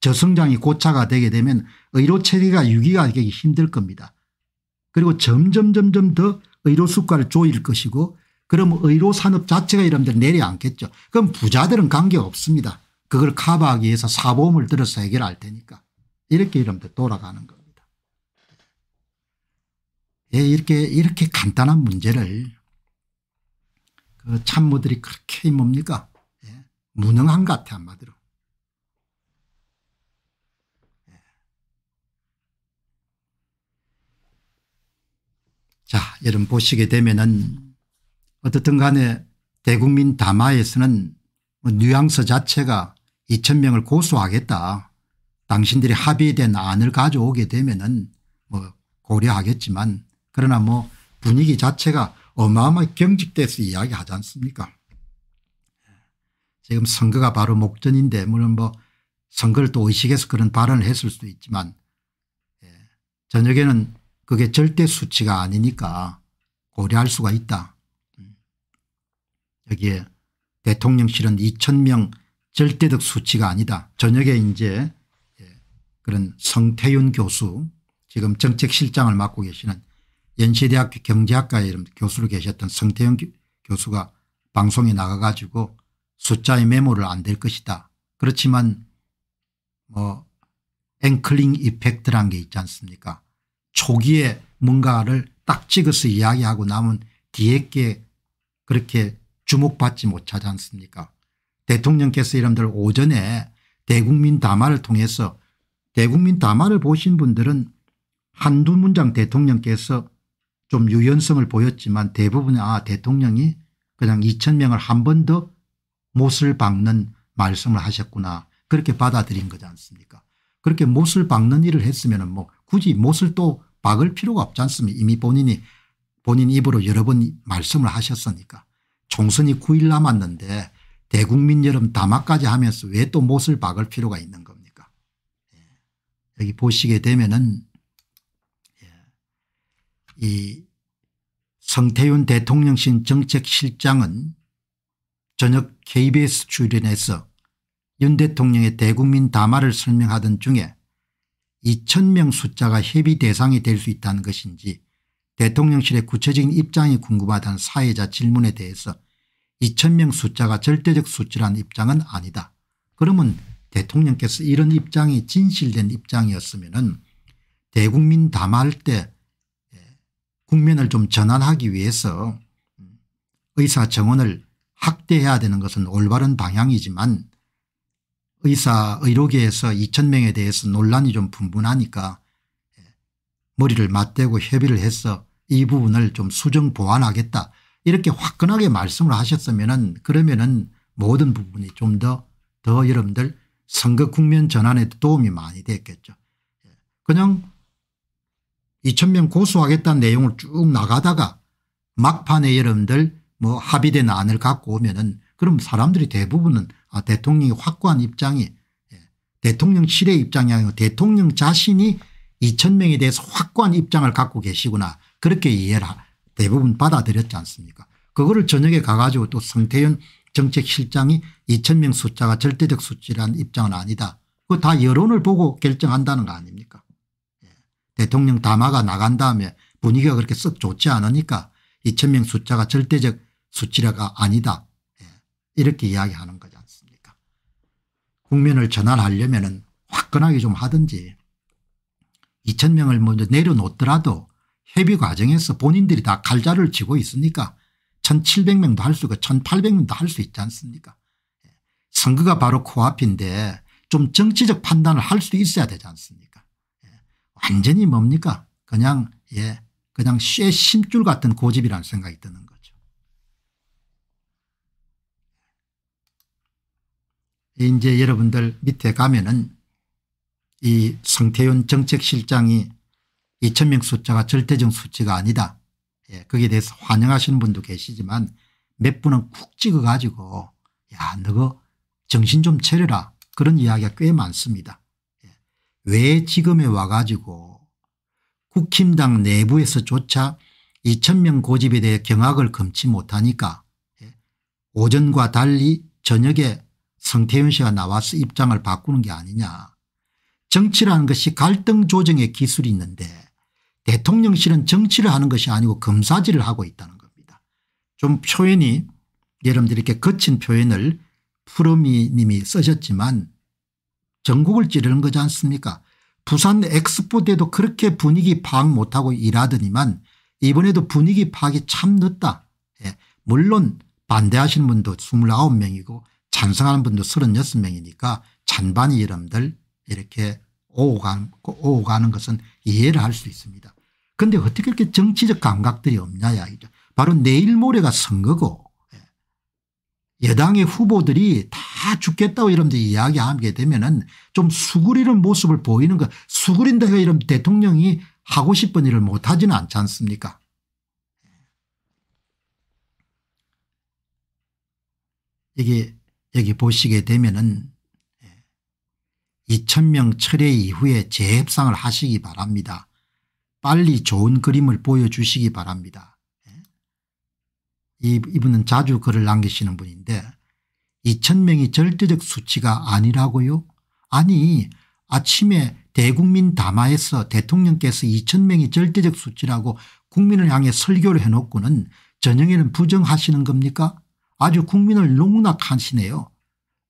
저성장이 고차가 되게 되면 의료 체계가 유기가 되기 힘들 겁니다. 그리고 점점 점점 더 의료 수가를 조일 것이고 그럼 의료 산업 자체가 이러면 내려앉겠죠. 그럼 부자들은 관계 없습니다. 그걸 커버하기 위해서 사보험을 들어서 해결할 테니까. 이렇게 이러면 돌아가는 겁니다. 예, 이렇게 이렇게 간단한 문제를 그 참모들이 그렇게 뭡니까 예, 무능한 것 같아 한마디로. 자 여러분 보시게 되면은 어떻든 간에 대국민 담화에서는 뭐 뉘앙스 자체가 2천명을 고소하겠다. 당신들이 합의된 안을 가져오게 되면은 뭐 고려하겠지만 그러나 뭐 분위기 자체가 어마어마하게 경직돼서 이야기하지 않습니까 지금 선거가 바로 목전인데 물론 뭐 선거를 또 의식해서 그런 발언을 했을 수도 있지만 예, 저녁에는 그게 절대 수치가 아니니까 고려할 수가 있다. 여기에 대통령실은 2 0 0 0명 절대적 수치가 아니다. 저녁에 이제 예, 그런 성태윤 교수 지금 정책실장을 맡고 계시는 연세대학교 경제학과의 교수로 계셨던 성태윤 교수가 방송에 나가 가지고 숫자의 메모를 안 될 것이다. 그렇지만 뭐 앵클링 이펙트란 게 있지 않습니까 초기에 뭔가를 딱 찍어서 이야기하고 나면 뒤에 게 그렇게 주목받지 못하지 않습니까 대통령께서 여러분들 오전에 대국민 담화를 통해서 대국민 담화를 보신 분들은 한두 문장 대통령께서 좀 유연성을 보였지만 대부분의 아 대통령이 그냥 2천명을 한 번 더 못을 박는 말씀을 하셨구나 그렇게 받아들인 거지 않습니까 그렇게 못을 박는 일을 했으면 뭐 굳이 못을 또 막을 필요가 없지 않습니까 이미 본인이 본인 입으로 여러 번 말씀을 하셨으니까 총선이 9일 남았는데 대국민 여름 담화까지 하면서 왜 또 못을 박을 필요가 있는 겁니까 예. 여기 보시게 되면은 예. 이 성태윤 대통령신 정책실장은 저녁 KBS 출연해서 윤 대통령의 대국민 담화를 설명하던 중에 2,000명 숫자가 협의 대상이 될 수 있다는 것인지 대통령실의 구체적인 입장이 궁금하다는 사회자 질문에 대해서 2,000명 숫자가 절대적 수치라는 입장은 아니다. 그러면 대통령께서 이런 입장이 진실된 입장이었으면 은 대국민 담화할 때 예, 국면을 좀 전환하기 위해서 음, 의사정원을 확대해야 되는 것은 올바른 방향이지만 의사 의료계에서 2 0 0 0명에 대해서 논란이 좀 분분하니까 예, 머리를 맞대고 협의를 해서 이 부분을 좀 수정 보완하겠다 이렇게 화끈하게 말씀을 하셨으면 은 그러면은 모든 부분이 좀 더더 더 여러분들 선거 국면 전환에 도움이 도 많이 됐겠죠. 예, 그냥 2 0 0 0명 고소하겠다는 내용을 쭉 나가다가 막판에 여러분들 뭐 합의된 안을 갖고 오면은 그럼 사람들이 대부분은 아, 대통령이 확고한 입장이 예, 대통령실의 입장이 아니고 대통령 자신이 2 0 0 0명에 대해서 확고한 입장을 갖고 계시구나 그렇게 이해를 대부분 받아들였지 않습니까 그거를 저녁에 가가지고 또성태윤 정책실장이 2 0 0 0명 숫자가 절대적 수치라는 입장은 아니다. 그거 다 여론을 보고 결정한다는 거 아닙니까 예, 대통령 담화가 나간 다음에 분위기가 그렇게 썩 좋지 않으니까 2 0 0 0명 숫자가 절대적 수치라가 아니다. 예, 이렇게 이야기하는 거죠. 국민을 전환하려면 화끈하게 좀 하든지 2천명을 먼저 내려놓더라도 협의 과정에서 본인들이 다 칼자를 치고 있으니까 1700명도 할 수가 1800명도 할 수 있지 않습니까 예. 선거가 바로 코앞인데 좀 정치적 판단을 할 수 있어야 되지 않습니까 예. 완전히 뭡니까 그냥 예 그냥 쇠 심줄 같은 고집이라는 생각이 드는 이제 여러분들 밑에 가면은 이 성태윤 정책실장이 2천명 숫자가 절대적 수치가 아니다. 예, 거기에 대해서 환영하시는 분도 계시지만 몇 분은 쿡 찍어가지고 야 너거 정신 좀 차려라 그런 이야기가 꽤 많습니다. 예. 왜 지금에 와가지고 국힘당 내부에서조차 2천명 고집에 대해 경악을 금치 못하니까 예. 오전과 달리 저녁에 성태윤 씨가 나와서 입장을 바꾸는 게 아니냐. 정치라는 것이 갈등 조정의 기술이 있는데 대통령실은 정치를 하는 것이 아니고 검사질을 하고 있다는 겁니다. 좀 표현이 여러분들 이렇게 거친 표현을 푸르미 님이 쓰셨지만 전국을 찌르는 거지 않습니까 부산 엑스포 때도 그렇게 분위기 파악 못하고 일하더니만 이번에도 분위기 파악이 참 늦다. 예. 물론 반대하시는 분도 29명이고 찬성하는 분도 36명이니까 찬반이 름들 이렇게 오가는, 오가는 것은 이해를 할 수 있습니다. 그런데 어떻게 이렇게 정치적 감각들이 없냐 이야기죠. 바로 내일 모레가 선거고 예. 여당의 후보들이 다 죽겠다고 여러분들 이야기하게 되면은 좀 수그리는 모습을 보이는 것 수그린다 해이러 대통령이 하고 싶은 일을 못하지는 않지 않습니까 이게 여기 보시게 되면은 2천명 예, 철회 이후에 재협상을 하시기 바랍니다. 빨리 좋은 그림을 보여주시기 바랍니다. 예. 이분은 자주 글을 남기시는 분인데 2천명이 절대적 수치가 아니라고요? 아니 아침에 대국민 담화에서 대통령께서 2천명이 절대적 수치라고 국민을 향해 설교를 해놓고는 저녁에는 부정하시는 겁니까? 아주 국민을 농락하시네요.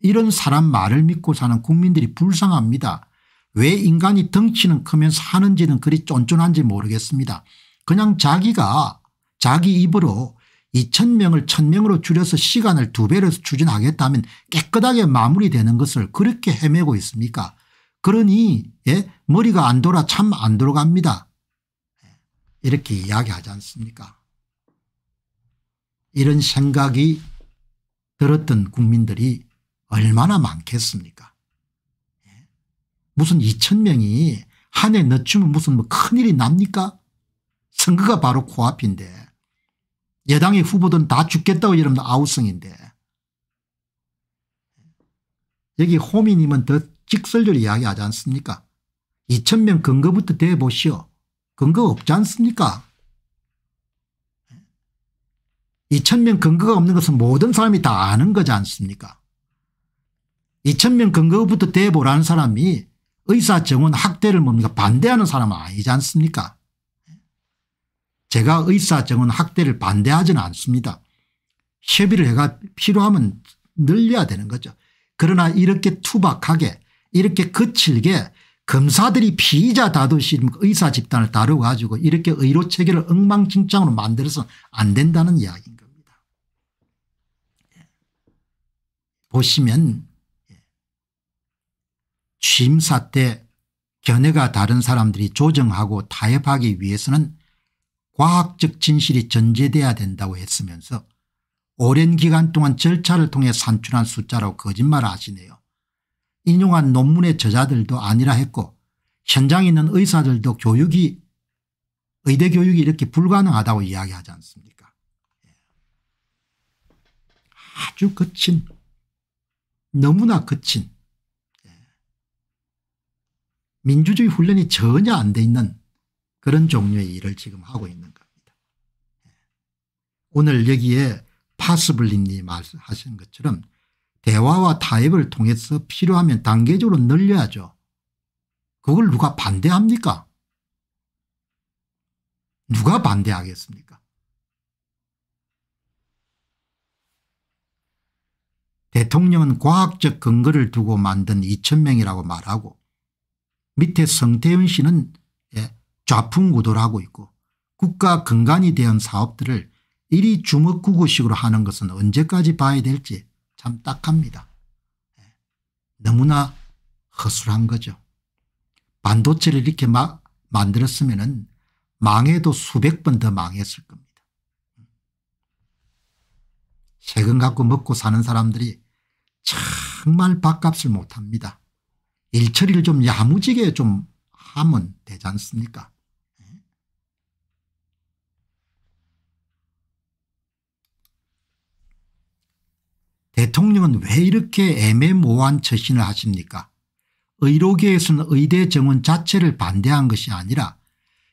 이런 사람 말을 믿고 사는 국민들이 불쌍합니다. 왜 인간이 덩치는 크면 서하는지는 그리 쫀쫀한지 모르겠습니다. 그냥 자기가 자기 입으로 2천명을 1천명으로 줄여서 시간을 두배로 추진하겠다면 깨끗하게 마무리되는 것을 그렇게 헤매고 있습니까 그러니 예? 머리가 안 돌아 참 안 돌아갑니다. 예, 이렇게 이야기하지 않습니까 이런 생각이 들었던 국민들이 얼마나 많겠습니까 예? 무슨 2천 명이 한 해 늦추면 무슨 뭐 큰일이 납니까 선거가 바로 코앞인데 여당의 후보들은 다 죽겠다고 여러분 아우성인데 여기 호미님은 더 직설적으로 이야기하지 않습니까 2천명 근거부터 대보시오 근거 없지 않습니까 2천명 근거가 없는 것은 모든 사람이 다 아는 거지 않습니까 2천명 근거부터 대보라는 사람이 의사 정원 학대를 뭡니까 반대하는 사람은 아니지 않습니까 제가 의사 정원 학대를 반대하지는 않습니다. 협의를 해가 필요하면 늘려야 되는 거죠. 그러나 이렇게 투박하게 이렇게 거칠게 검사들이 피의자 다도심 의사 집단을 다루고 가지고 이렇게 의료 체계를 엉망진창으로 만들어서 안 된다는 이야기입니다. 보시면 취임사 때 견해가 다른 사람들이 조정하고 타협하기 위해서는 과학적 진실이 전제돼야 된다고 했으면서 오랜 기간 동안 절차를 통해 산출한 숫자로 거짓말을 하시네요. 인용한 논문의 저자들도 아니라 했고 현장에 있는 의사들도 교육이 의대 교육이 이렇게 불가능하다고 이야기하지 않습니까 예. 아주 거친 너무나 거친 예. 민주주의 훈련이 전혀 안 돼 있는 그런 종류의 일을 지금 하고 있는 겁니다. 예. 오늘 여기에 파스블린이 말하신 씀 것처럼 대화와 타협을 통해서 필요하면 단계적으로 늘려야죠. 그걸 누가 반대합니까? 누가 반대하겠습니까? 대통령은 과학적 근거를 두고 만든 2천 명이라고 말하고 밑에 성태윤 씨는 예, 좌풍구도를 하고 있고 국가 근간이 대한 사업들을 이리 주먹구구식으로 하는 것은 언제까지 봐야 될지 참 딱합니다. 예, 너무나 허술한 거죠. 반도체를 이렇게 막 만들었으면 망해도 수백 번 더 망했을 겁니다. 음. 세금 갖고 먹고 사는 사람들이 정말 밥값을 못합니다. 일처리를 좀 야무지게 좀 하면 되지 않습니까 대통령은 왜 이렇게 애매모호한 처신을 하십니까 의료계에서는 의대 정원 자체를 반대한 것이 아니라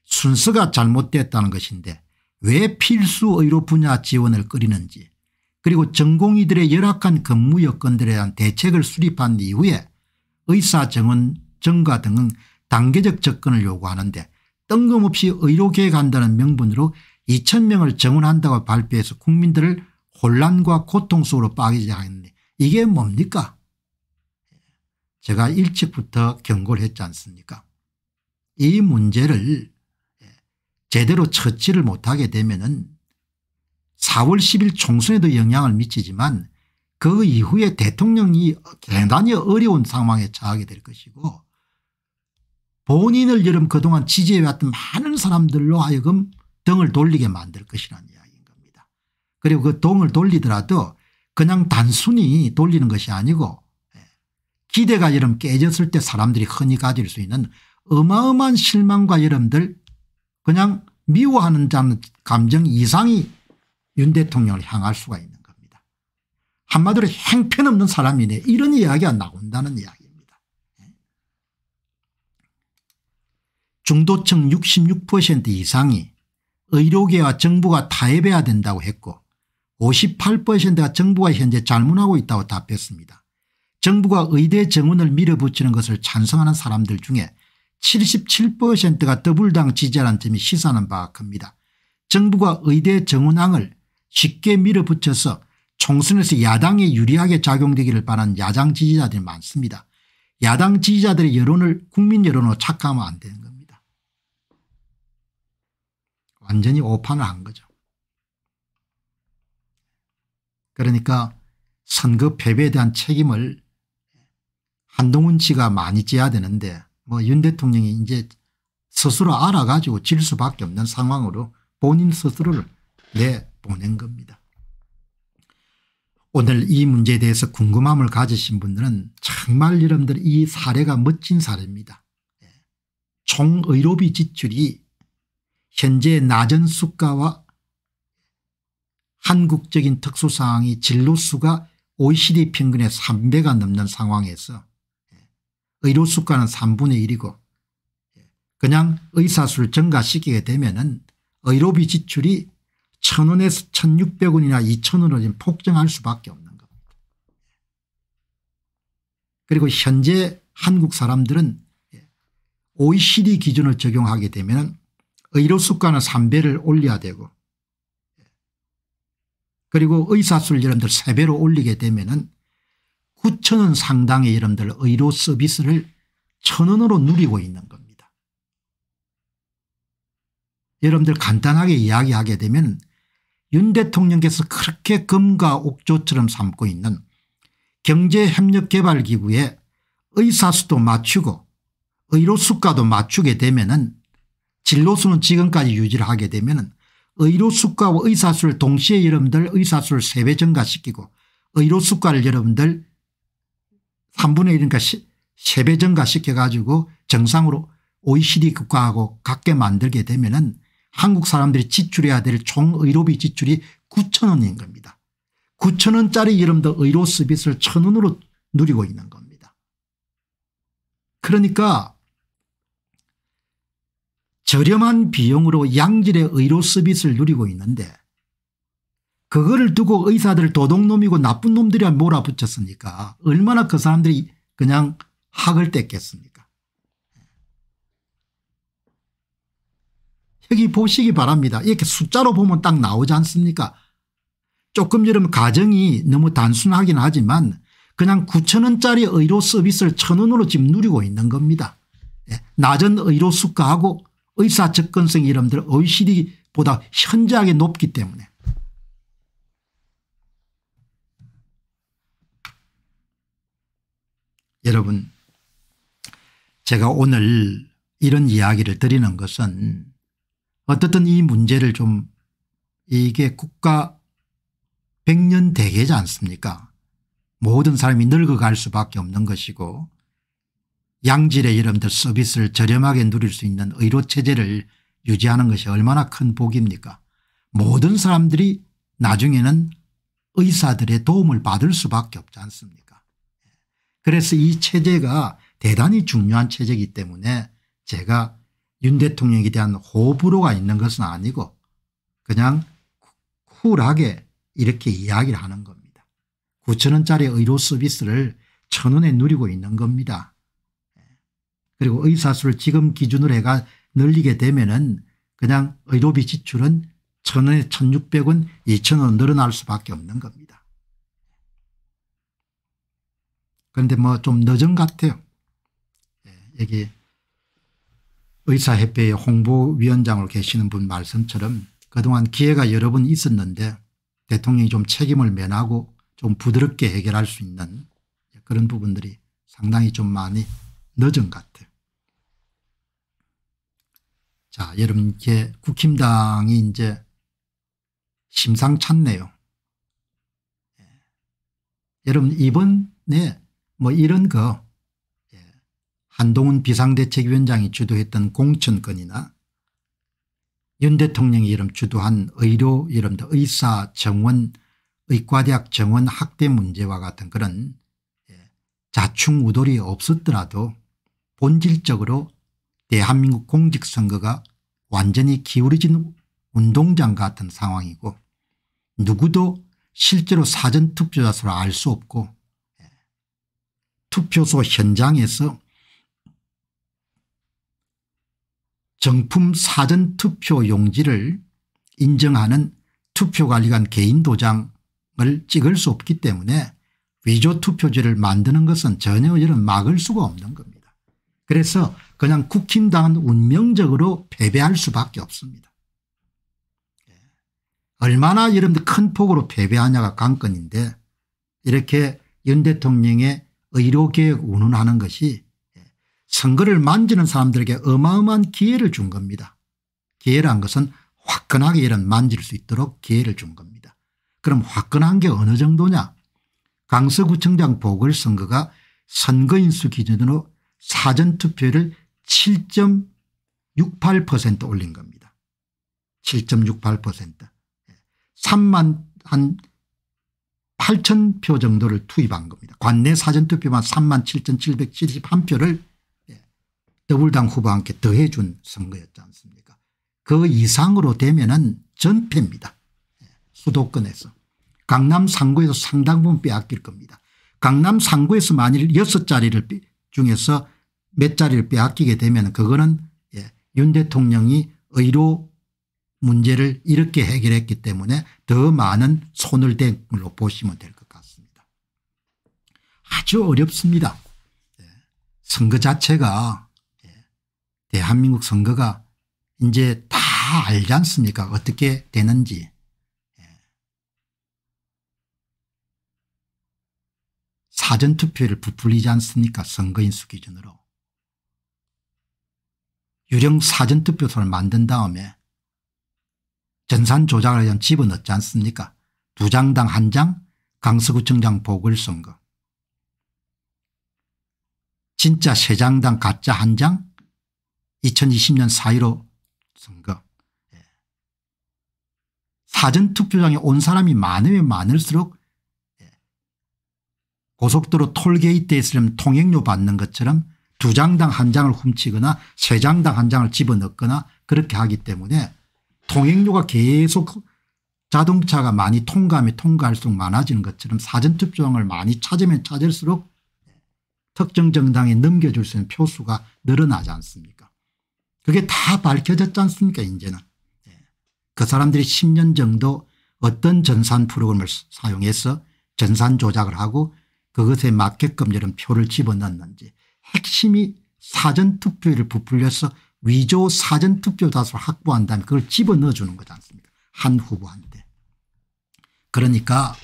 순서가 잘못됐다는 것인데 왜 필수 의료 분야 지원을 끓이는지 그리고 전공의들의 열악한 근무 여건들에 대한 대책을 수립한 이후에 의사 정원 증가 등은 단계적 접근을 요구하는데 뜬금없이 의료계에간다는 명분으로 2 0 0 0명을 정원한다고 발표해서 국민들을 혼란과 고통 속으로 빠지게 하는데 이게 뭡니까 제가 일찍부터 경고를 했지 않습니까 이 문제를 제대로 처치를 못하게 되면 4월 10일 총선에도 영향을 미치지만 그 이후에 대통령이 대단히 어려운 상황에 처하게 될 것이고 본인을 여름 그동안 지지해왔던 많은 사람들로 하여금 등을 돌리게 만들 것이라는 이야기인 겁니다. 그리고 그 등을 돌리더라도 그냥 단순히 돌리는 것이 아니고 예, 기대가 여름 깨졌을 때 사람들이 흔히 가질 수 있는 어마어마한 실망과 여러분들 그냥 미워하는 감정 이상이 윤 대통령을 향할 수가 있는 겁니다. 한마디로 행편없는 사람이네 이런 이야기가 나온다는 이야기입니다. 예. 중도층 66% 이상이 의료계와 정부가 타협해야 된다고 했고 58%가 정부가 현재 잘못하고 있다고 답했습니다. 정부가 의대 정원을 밀어붙이는 것을 찬성하는 사람들 중에 77%가 더불당 지지하는 점이 시사하는 바가 큽니다. 정부가 의대 정원왕을 쉽게 밀어붙여서 총선에서 야당에 유리하게 작용되기를 바란 야당 지지자들이 많습니다. 야당 지지자들의 여론을 국민 여론으로 착각하면 안 되는 겁니다. 완전히 오판을 한 거죠. 그러니까 선거 패배에 대한 책임을 한동훈 씨가 많이 져야 되는데 뭐 윤 대통령이 이제 스스로 알아가지고 질 수밖에 없는 상황으로 본인 스스로를 내 보낸 겁니다. 오늘 이 문제에 대해서 궁금함을 가지신 분들은 정말 여러분들 이 사례가 멋진 사례입니다. 예. 총의료비 지출이 현재 낮은 수가와 한국적인 특수상황이 진료수가 OECD 평균의 3배가 넘는 상황에서 예. 의료수가는 3분의 1이고 예. 그냥 의사수를 증가시키게 되면 은 의료비 지출이 1,000원에서 1,600원이나 2,000원으로 폭증할 수밖에 없는 겁니다. 그리고 현재 한국 사람들은 OECD 기준을 적용하게 되면 의료수가는 3배를 올려야 되고 그리고 의사수 여러분들 3배로 올리게 되면 은 9천원 상당의 여러분들 의료 서비스를 천원으로 누리고 있는 겁니다. 여러분들 간단하게 이야기하게 되면 윤 대통령께서 그렇게 금과 옥조처럼 삼고 있는 경제협력개발기구에 의사수도 맞추고 의료수가도 맞추게 되면 은 진로수는 지금까지 유지를 하게 되면 은 의료수가와 의사수를 동시에 여러분들 의사수를 3배 증가시키고 의료수가를 여러분들 3분의 1인니까 그러니까 3배 증가시켜 가지고 정상으로 OECD 국가하고 같게 만들게 되면 은 한국 사람들이 지출해야 될 총 의료비 지출이 9천 원인 겁니다. 9천 원짜리 이름도 의료 서비스를 천 원으로 누리고 있는 겁니다. 그러니까 저렴한 비용으로 양질의 의료 서비스를 누리고 있는데 그거를 두고 의사들 도둑놈이고 나쁜 놈들이 몰아붙였으니까 얼마나 그 사람들이 그냥 학을 뗐겠습니까 여기 보시기 바랍니다. 이렇게 숫자로 보면 딱 나오지 않습니까 조금 여러분 가정이 너무 단순하긴 하지만 그냥 9천원짜리 의료 서비스를 천원으로 지금 누리고 있는 겁니다. 예, 낮은 의료 수가하고 의사 접근성 이름들 OECD보다 현저하게 높기 때문에 여러분 제가 오늘 이런 이야기를 드리는 것은 어떻든 이 문제를 좀 이게 국가 100년 대계지 않습니까 모든 사람이 늙어갈 수밖에 없는 것이고 양질의 여러분들 서비스를 저렴하게 누릴 수 있는 의료체제를 유지하는 것이 얼마나 큰 복입니까 모든 사람들이 나중에는 의사들의 도움을 받을 수밖에 없지 않습니까 그래서 이 체제가 대단히 중요한 체제이기 때문에 제가 윤 대통령에 대한 호불호가 있는 것은 아니고 그냥 쿨하게 이렇게 이야기를 하는 겁니다. 9천원짜리 의료 서비스를 천원에 누리고 있는 겁니다. 그리고 의사수를 지금 기준으로 해가 늘리게 되면 은 그냥 의료비 지출은 천원에 1600원 2천원 늘어날 수밖에 없는 겁니다. 그런데 뭐 좀 늦은 것 같아요. 여기 예, 의사협회의 홍보위원장으로 계시는 분 말씀처럼 그동안 기회가 여러 번 있었는데 대통령이 좀 책임을 면하고 좀 부드럽게 해결할 수 있는 그런 부분들이 상당히 좀 많이 늦은 것 같아요. 자, 여러분 이제 국힘당이 이제 심상찮네요. 예. 여러분 이번에 뭐 이런 거 한동훈 비상대책위원장이 주도했던 공천권이나 윤 대통령이 이름 주도한 의료 이름도 의사 정원 의과대학 정원 학대 문제와 같은 그런 예, 자충우돌이 없었더라도 본질적으로 대한민국 공직선거가 완전히 기울어진 운동장 같은 상황이고 누구도 실제로 사전투표자 수를 알 수 없고 예, 투표소 현장에서 정품 사전 투표 용지를 인정하는 투표관리관 개인 도장을 찍을 수 없기 때문에 위조 투표지를 만드는 것은 전혀 이런 막을 수가 없는 겁니다. 그래서 그냥 국힘당은 운명적으로 패배할 수밖에 없습니다. 예. 얼마나 여러분들 큰 폭으로 패배하냐가 관건인데 이렇게 윤 대통령의 의료개혁 운운하는 것이 선거를 만지는 사람들에게 어마어마한 기회를 준 겁니다. 기회란 것은 화끈하게 이런 만질 수 있도록 기회를 준 겁니다. 그럼 화끈한 게 어느 정도냐 강서구청장 보궐선거가 선거인수 기준으로 사전투표를 7.68% 올린 겁니다. 7.68% 3만 한 8천 표 정도를 투입한 겁니다. 관내 사전투표만 3만 7,771표를 더불당 후보와 함께 더해준 선거였지 않습니까 그 이상으로 되면은 전패입니다. 예, 수도권에서. 강남 3구에서 상당 부분 빼앗길 겁니다. 강남 3구에서 만일 6자리를 중에서 몇 자리를 빼앗기게 되면 그거는 예, 윤 대통령이 의로 문제를 이렇게 해결했기 때문에 더 많은 손을 댄 걸로 보시면 될 것 같습니다. 아주 어렵습니다. 예. 선거 자체가 대한민국 선거가 이제 다 알지 않습니까 어떻게 되는지. 예. 사전투표를 부풀리지 않습니까 선거인수 기준으로. 유령 사전투표소를 만든 다음에 전산 조작을 위한 집어넣지 않습니까 두 장당 한 장 강서구청장 보궐선거 진짜 세 장당 가짜 한장 2020년 4.15 선거 예. 사전투표장에 온 사람이 많으면 많을수록 예. 고속도로 톨게이트에 있으려면 통행료 받는 것처럼 두 장당 한 장을 훔치거나 세 장당 한 장을 집어넣거나 그렇게 하기 때문에 통행료가 계속 자동차가 많이 통과하면 통과할수록 많아지는 것처럼 사전투표장을 많이 찾으면 찾을수록 예. 특정 정당에 넘겨줄 수 있는 표수가 늘어나지 않습니까 그게 다 밝혀졌지 않습니까 이제는. 예. 그 사람들이 10년 정도 어떤 전산 프로그램을 사용해서 전산 조작을 하고 그것에 맞게끔 이런 표를 집어넣는지 핵심이 사전투표를 부풀려서 위조 사전투표 다수를 확보한 다음에 그걸 집어넣어주는 거지 않습니까 한 후보한테. 그러니까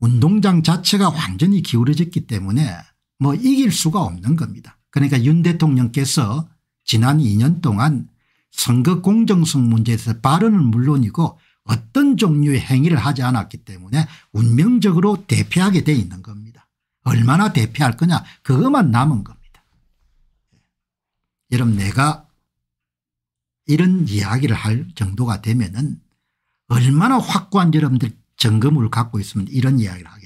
운동장 자체가 완전히 기울어졌기 때문에 뭐 이길 수가 없는 겁니다. 그러니까 윤 대통령께서 지난 2년 동안 선거 공정성 문제에서 발언은 물론이고 어떤 종류의 행위를 하지 않았기 때문에 운명적으로 대피하게 돼 있는 겁니다. 얼마나 대피할 거냐 그것만 남은 겁니다. 예. 여러분 내가 이런 이야기를 할 정도가 되면 은 얼마나 확고한 여러분들 점검을 갖고 있으면 이런 이야기를 하겠습니다.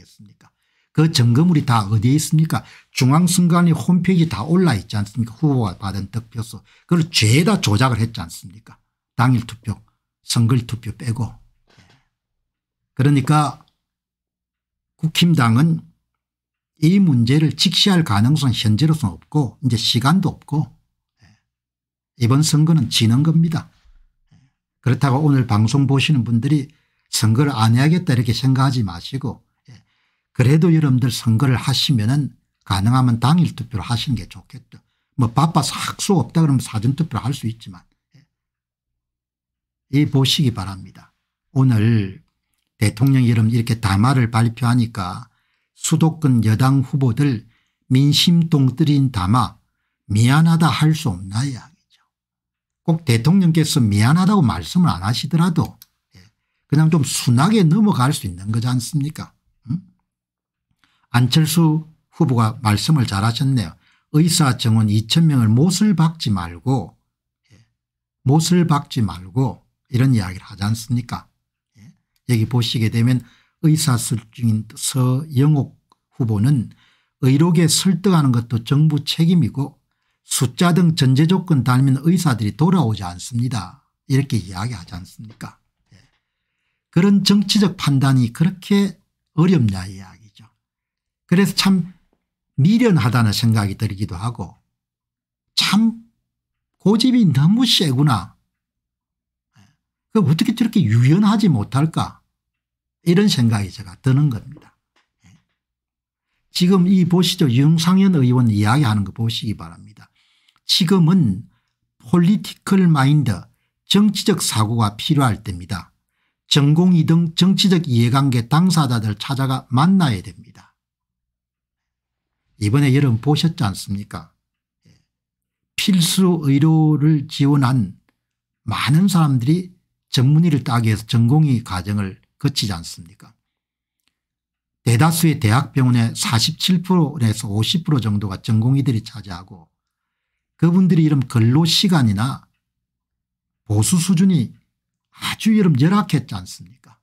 그증거물이다 어디에 있습니까 중앙선관위 홈페이지 다 올라 있지 않습니까 후보가 받은 득표수 그걸 죄다 조작을 했지 않습니까 당일 투표 선거일 투표 빼고 그러니까 국힘당은 이 문제를 직시할 가능성은 현재로서는 없고 이제 시간도 없고 예. 이번 선거는 지는 겁니다. 그렇다고 오늘 방송 보시는 분들이 선거를 안 해야겠다 이렇게 생각하지 마시고 그래도 여러분들 선거를 하시면은 가능하면 당일 투표를 하시는 게 좋겠죠. 뭐 바빠서 할 수 없다 그러면 사전투표를 할 수 있지만 예. 이 보시기 바랍니다. 오늘 대통령 여러분 이렇게 담화를 발표하니까 수도권 여당 후보들 민심 동뜨린 담화 미안하다 할 수 없나 이야기죠. 꼭 대통령께서 미안하다고 말씀을 안 하시더라도 예, 그냥 좀 순하게 넘어갈 수 있는 거지 않습니까 안철수 후보가 말씀을 잘하셨네요. 의사 정원 2천 명을 못을 박지 말고 예, 못을 박지 말고 이런 이야기를 하지 않습니까 예, 여기 보시게 되면 의사술중인 서영옥 후보는 의료계 설득하는 것도 정부 책임이고 숫자 등 전제조건 달면 의사들이 돌아오지 않습니다. 이렇게 이야기하지 않습니까 예, 그런 정치적 판단이 그렇게 어렵냐 이야. 그래서 참 미련하다는 생각이 들기도 하고 참 고집이 너무 세구나. 그 어떻게 저렇게 유연하지 못할까 이런 생각이 제가 드는 겁니다. 지금 이 보시죠. 윤상현 의원 이야기하는 거 보시기 바랍니다. 지금은 폴리티컬 마인드 정치적 사고가 필요할 때입니다. 전공이 등 정치적 이해관계 당사자들 찾아가 만나야 됩니다. 이번에 여름 보셨지 않습니까 예. 필수 의료를 지원한 많은 사람들이 전문의를 따기 위해서 전공의 과정을 거치지 않습니까 대다수의 대학병원의 47%에서 50% 정도가 전공의들이 차지하고 그분들이 이런 근로시간이나 보수 수준이 아주 여름 열악했지 않습니까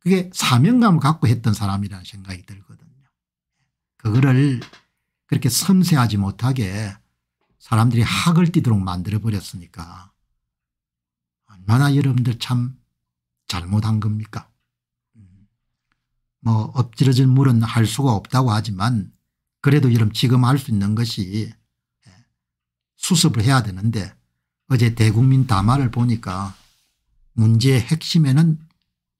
그게 사명감을 갖고 했던 사람이라는 생각이 들거든 그거를 그렇게 섬세하지 못하게 사람들이 학을 띠도록 만들어버렸으니까 얼마나 여러분들 참 잘못한 겁니까 뭐 엎질러진 물은 할 수가 없다고 하지만 그래도 여러분 지금 할 수 있는 것이 예, 수습을 해야 되는데 어제 대국민 담화를 보니까 문제의 핵심에는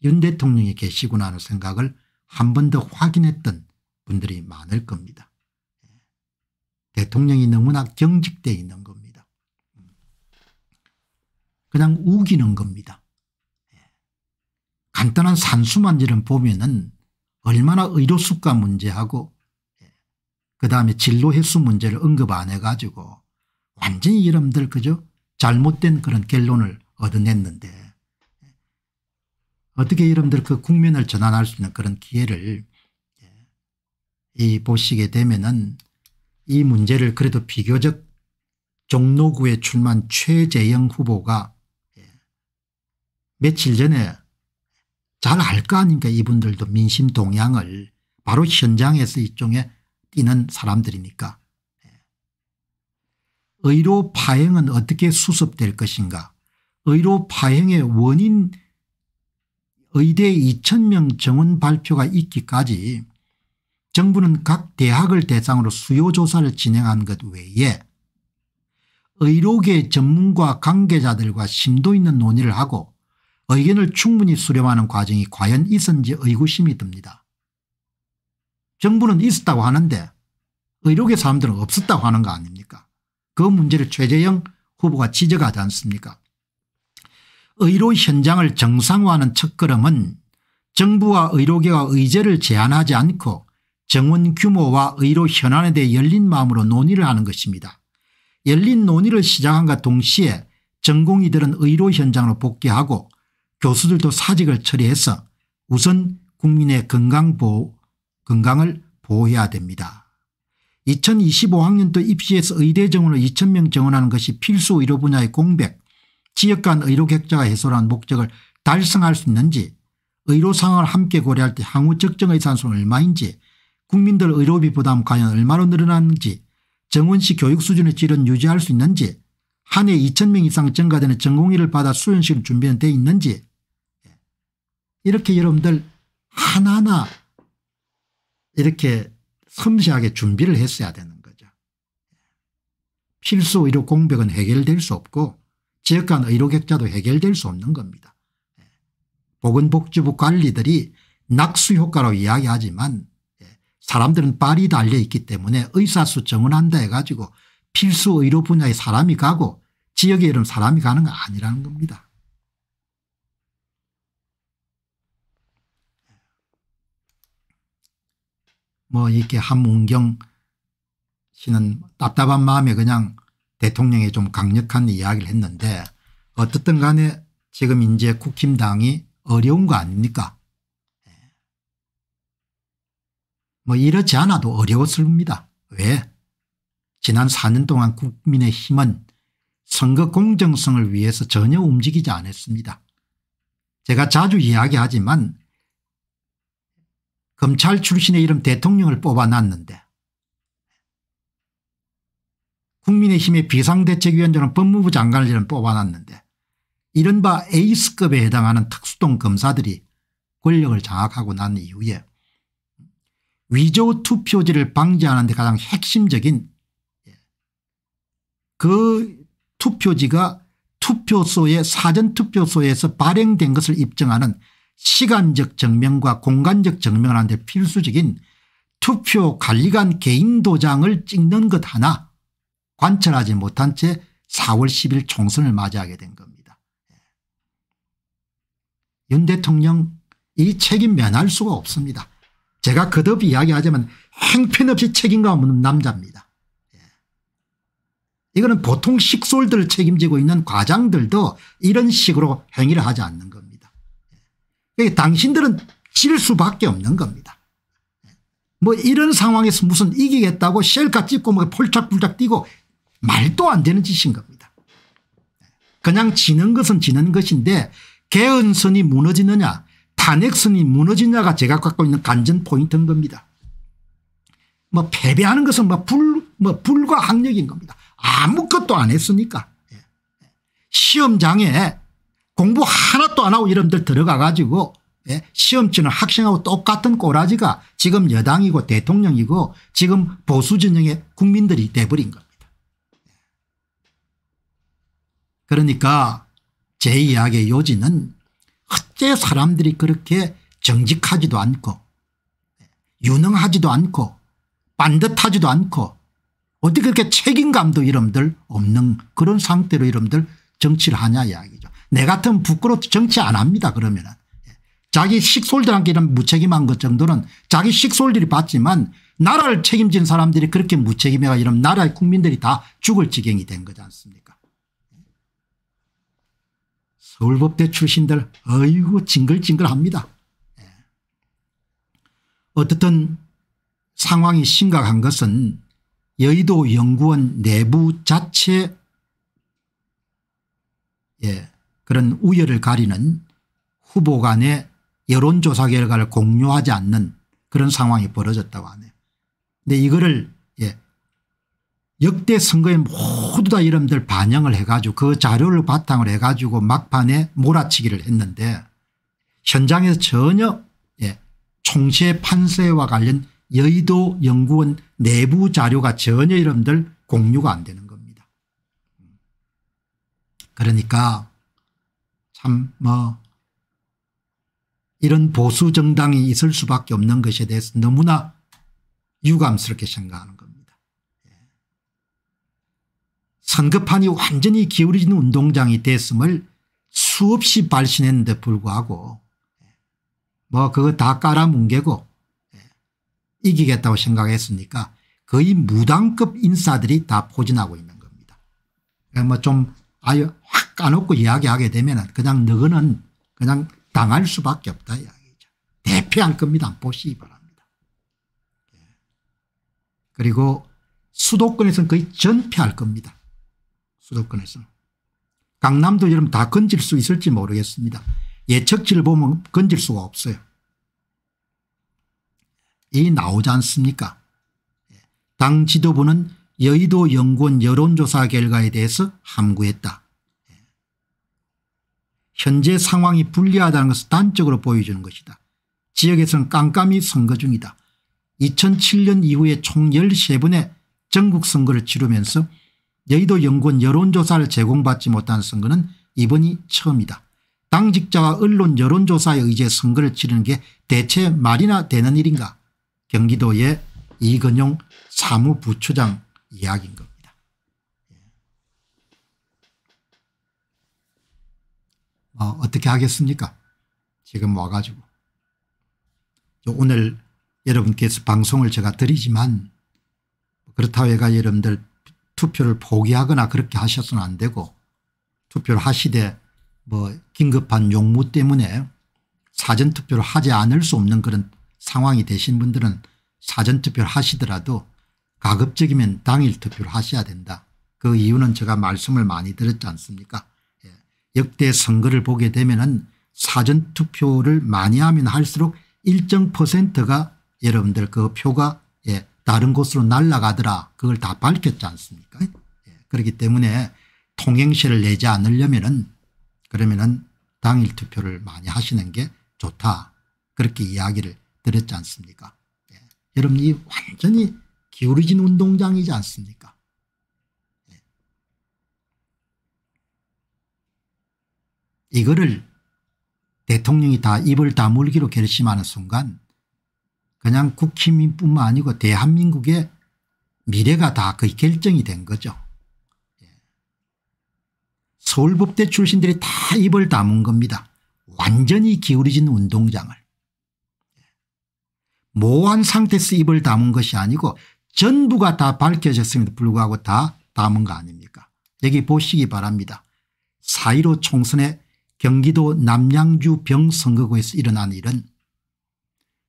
윤 대통령이 계시구나 하는 생각을 한 번 더 확인했던 분들이 많을 겁니다. 대통령이 너무나 경직되 어 있는 겁니다. 그냥 우기는 겁니다. 간단한 산수만지는 보면은 얼마나 의료수가 문제하고 그 다음에 진로 횟수 문제를 언급 안 해가지고 완전히 이름들 그죠 잘못된 그런 결론을 얻어냈는데 어떻게 여러분들그 국면을 전환할 수 있는 그런 기회를 이 보시게 되면은 이 문제를 그래도 비교적 종로구에 출마한 최재영 후보가 예, 며칠 전에 잘알거 아닙니까 이분들도 민심 동향을 바로 현장에서 일종의 뛰는 사람들이니까 예. 의료 파행은 어떻게 수습될 것인가 의료 파행의 원인 의대 2 0 0 0명 정원 발표가 있기까지 정부는 각 대학을 대상으로 수요조사를 진행한 것 외에 의료계 전문가 관계자들과 심도 있는 논의를 하고 의견을 충분히 수렴하는 과정이 과연 있었는지 의구심이 듭니다. 정부는 있었다고 하는데 의료계 사람들은 없었다고 하는 거 아닙니까 그 문제를 최재형 후보가 지적하지 않습니까 의료 현장을 정상화하는 첫걸음은 정부와 의료계가 의제를 제한하지 않고 정원 규모와 의료 현안에 대해 열린 마음으로 논의를 하는 것입니다. 열린 논의를 시작한과 동시에 전공의들은 의료 현장으로 복귀하고 교수들도 사직을 처리해서 우선 국민의 건강보호, 건강을 보호해야 됩니다. 2025학년도 입시에서 의대 정원을 2,000명 정원하는 것이 필수 의료 분야의 공백, 지역 간 의료 격자가 해소라는 목적을 달성할 수 있는지 의료 상황을 함께 고려할 때 향후 적정 의산수는 얼마인지 국민들 의료비 부담 과연 얼마로 늘어났는지 정원시 교육 수준의 질은 유지할 수 있는지 한 해 2,000명 이상 증가되는 전공의를 받아 수련시을 준비는 돼 있는지 예. 이렇게 여러분들 하나하나 이렇게 섬세하게 준비를 했어야 되는 거죠. 예. 필수 의료 공백은 해결될 수 없고 지역 간 의료 격자도 해결될 수 없는 겁니다. 예. 보건복지부 관리들이 낙수 효과로 이야기하지만 사람들은 빨이 달려있기 때문에 의사수 정원한다 해가지고 필수 의료 분야에 사람이 가고 지역에 이런 사람이 가는 거 아니라는 겁니다. 뭐 이렇게 한문경 씨는 답답한 마음에 그냥 대통령에 좀 강력한 이야기를 했는데 어떻든 간에 지금 이제 국힘당이 어려운 거 아닙니까 뭐 이러지 않아도 어려웠습니다. 을 왜? 지난 4년 동안 국민의힘은 선거 공정성을 위해서 전혀 움직이지 않았습니다. 제가 자주 이야기하지만 검찰 출신의 이름 대통령을 뽑아놨는데 국민의힘의 비상대책위원장은 법무부 장관을 이름 뽑아놨는데 이른바 에이스급에 해당하는 특수동 검사들이 권력을 장악하고 난 이후에 위조 투표지를 방지하는 데 가장 핵심적인 예. 그 투표지가 투표소의 사전투표소에서 발행된 것을 입증하는 시간적 증명과 공간적 증명을 하는데 필수적인 투표관리관 개인도장을 찍는 것 하나 관철하지 못한 채 4월 10일 총선을 맞이하게 된 겁니다. 예. 윤 대통령 이 책임 면할 수가 없습니다. 제가 거듭 이야기하지만 행편없이 책임감 없는 남자입니다. 예. 이거는 보통 식솔들 책임지고 있는 과장들도 이런 식으로 행위를 하지 않는 겁니다. 예. 당신들은 질 수밖에 없는 겁니다. 예. 뭐 이런 상황에서 무슨 이기겠다고 셀카 찍고 뭐 폴짝폴짝 뛰고 말도 안 되는 짓인 겁니다. 그냥 지는 것은 지는 것인데 개은선이 무너지느냐 탄핵선이 무너지냐가 제가 갖고 있는 간전 포인트인 겁니다. 뭐 패배하는 것은 뭐 불, 뭐 불과 학력인 겁니다. 아무것도 안 했으니까. 예. 시험장에 공부 하나도 안 하고 이름들 들어가 가지고 예. 시험 치는 학생하고 똑같은 꼬라지가 지금 여당이고 대통령이고 지금 보수 진영의 국민들이 돼버린 겁니다. 예. 그러니까 제 이야기의 요지는 어째 사람들이 그렇게 정직하지도 않고 유능하지도 않고 반듯하지도 않고 어떻게 그렇게 책임감도 여러들 없는 그런 상태로 여러분들 정치를 하냐 이야기죠. 내 같은 부끄러워 정치 안 합니다 그러면 예. 자기 식솔들한테 이런 무책임한 것 정도는 자기 식솔들이 봤지만 나라를 책임진 사람들이 그렇게 무책임해가 이런 나라의 국민들이 다 죽을 지경이 된 거지 않습니까 서울법대 출신들 어이구 징글징글합니다. 예. 어떻든 상황이 심각한 것은 여의도 연구원 내부 자체 예, 그런 우열을 가리는 후보 간의 여론조사 결과를 공유하지 않는 그런 상황이 벌어졌다고 하네요. 근데 이거를 역대 선거에 모두 다이름들 반영을 해가지고 그 자료를 바탕으로 해가지고 막판에 몰아치기를 했는데 현장에서 전혀 예, 총세 판세와 관련 여의도 연구원 내부 자료가 전혀 이름들 공유가 안 되는 겁니다. 그러니까 참 뭐 이런 보수 정당이 있을 수밖에 없는 것에 대해서 너무나 유감스럽게 생각하는 선급판이 완전히 기울어지는 운동장이 됐음을 수없이 발신했는데 불구하고 뭐 그거 다 깔아뭉개고 예, 이기겠다고 생각했으니까 거의 무당급 인사들이 다 포진하고 있는 겁니다. 그러니까 뭐좀 아예 확 까놓고 이야기하게 되면 그냥 너는 그냥 당할 수밖에 없다 이야기죠. 대패한 겁니다. 보시기 바랍니다. 예. 그리고 수도권에서는 거의 전패할 겁니다. 수도권에서. 강남도 여러분 다 건질 수 있을지 모르겠습니다. 예측지를 보면 건질 수가 없어요. 이 나오지 않습니까 예. 당 지도부는 여의도 연구원 여론조사 결과에 대해서 함구했다. 예. 현재 상황이 불리하다는 것을 단적으로 보여주는 것이다. 지역에서는 깜깜이 선거 중이다. 2007년 이후에 총 13번의 전국 선거를 치르면서 여의도 연구원 여론조사를 제공받지 못한 선거는 이번이 처음이다. 당직자와 언론 여론조사에 의해 선거를 치르는 게 대체 말이나 되는 일인가 경기도의 이건용 사무부처장 이야기인 겁니다. 어, 떻게 하겠습니까 지금 와가지고 오늘 여러분께서 방송을 제가 드리지만 그렇다고 해가 여러분들 투표를 포기하거나 그렇게 하셔서는 안 되고 투표를 하시되 뭐 긴급한 용무 때문에 사전투표를 하지 않을 수 없는 그런 상황이 되신 분들은 사전투표를 하시더라도 가급적이면 당일 투표를 하셔야 된다. 그 이유는 제가 말씀을 많이 드렸지 않습니까 예. 역대 선거를 보게 되면 은 사전투표를 많이 하면 할수록 일정 퍼센트가 여러분들 그 표가 다른 곳으로 날아가더라 그걸 다 밝혔지 않습니까 예. 그렇기 때문에 통행세를 내지 않으려면은 그러면은 당일 투표를 많이 하시는 게 좋다 그렇게 이야기를 드렸지 않습니까 예. 여러분 이 완전히 기울어진 운동장이지 않습니까 예. 이거를 대통령이 다 입을 다물기로 결심하는 순간 그냥 국힘뿐만 인 아니고 대한민국의 미래가 다 거의 결정이 된 거죠. 예. 서울법대 출신들이 다 입을 다문 겁니다. 완전히 기울어진 운동장을. 예. 모호한 상태에서 입을 다문 것이 아니고 전부가 다 밝혀졌음에도 불구하고 다 담은 거 아닙니까 여기 보시기 바랍니다. 4.15 총선에 경기도 남양주 병선거구에서 일어난 일은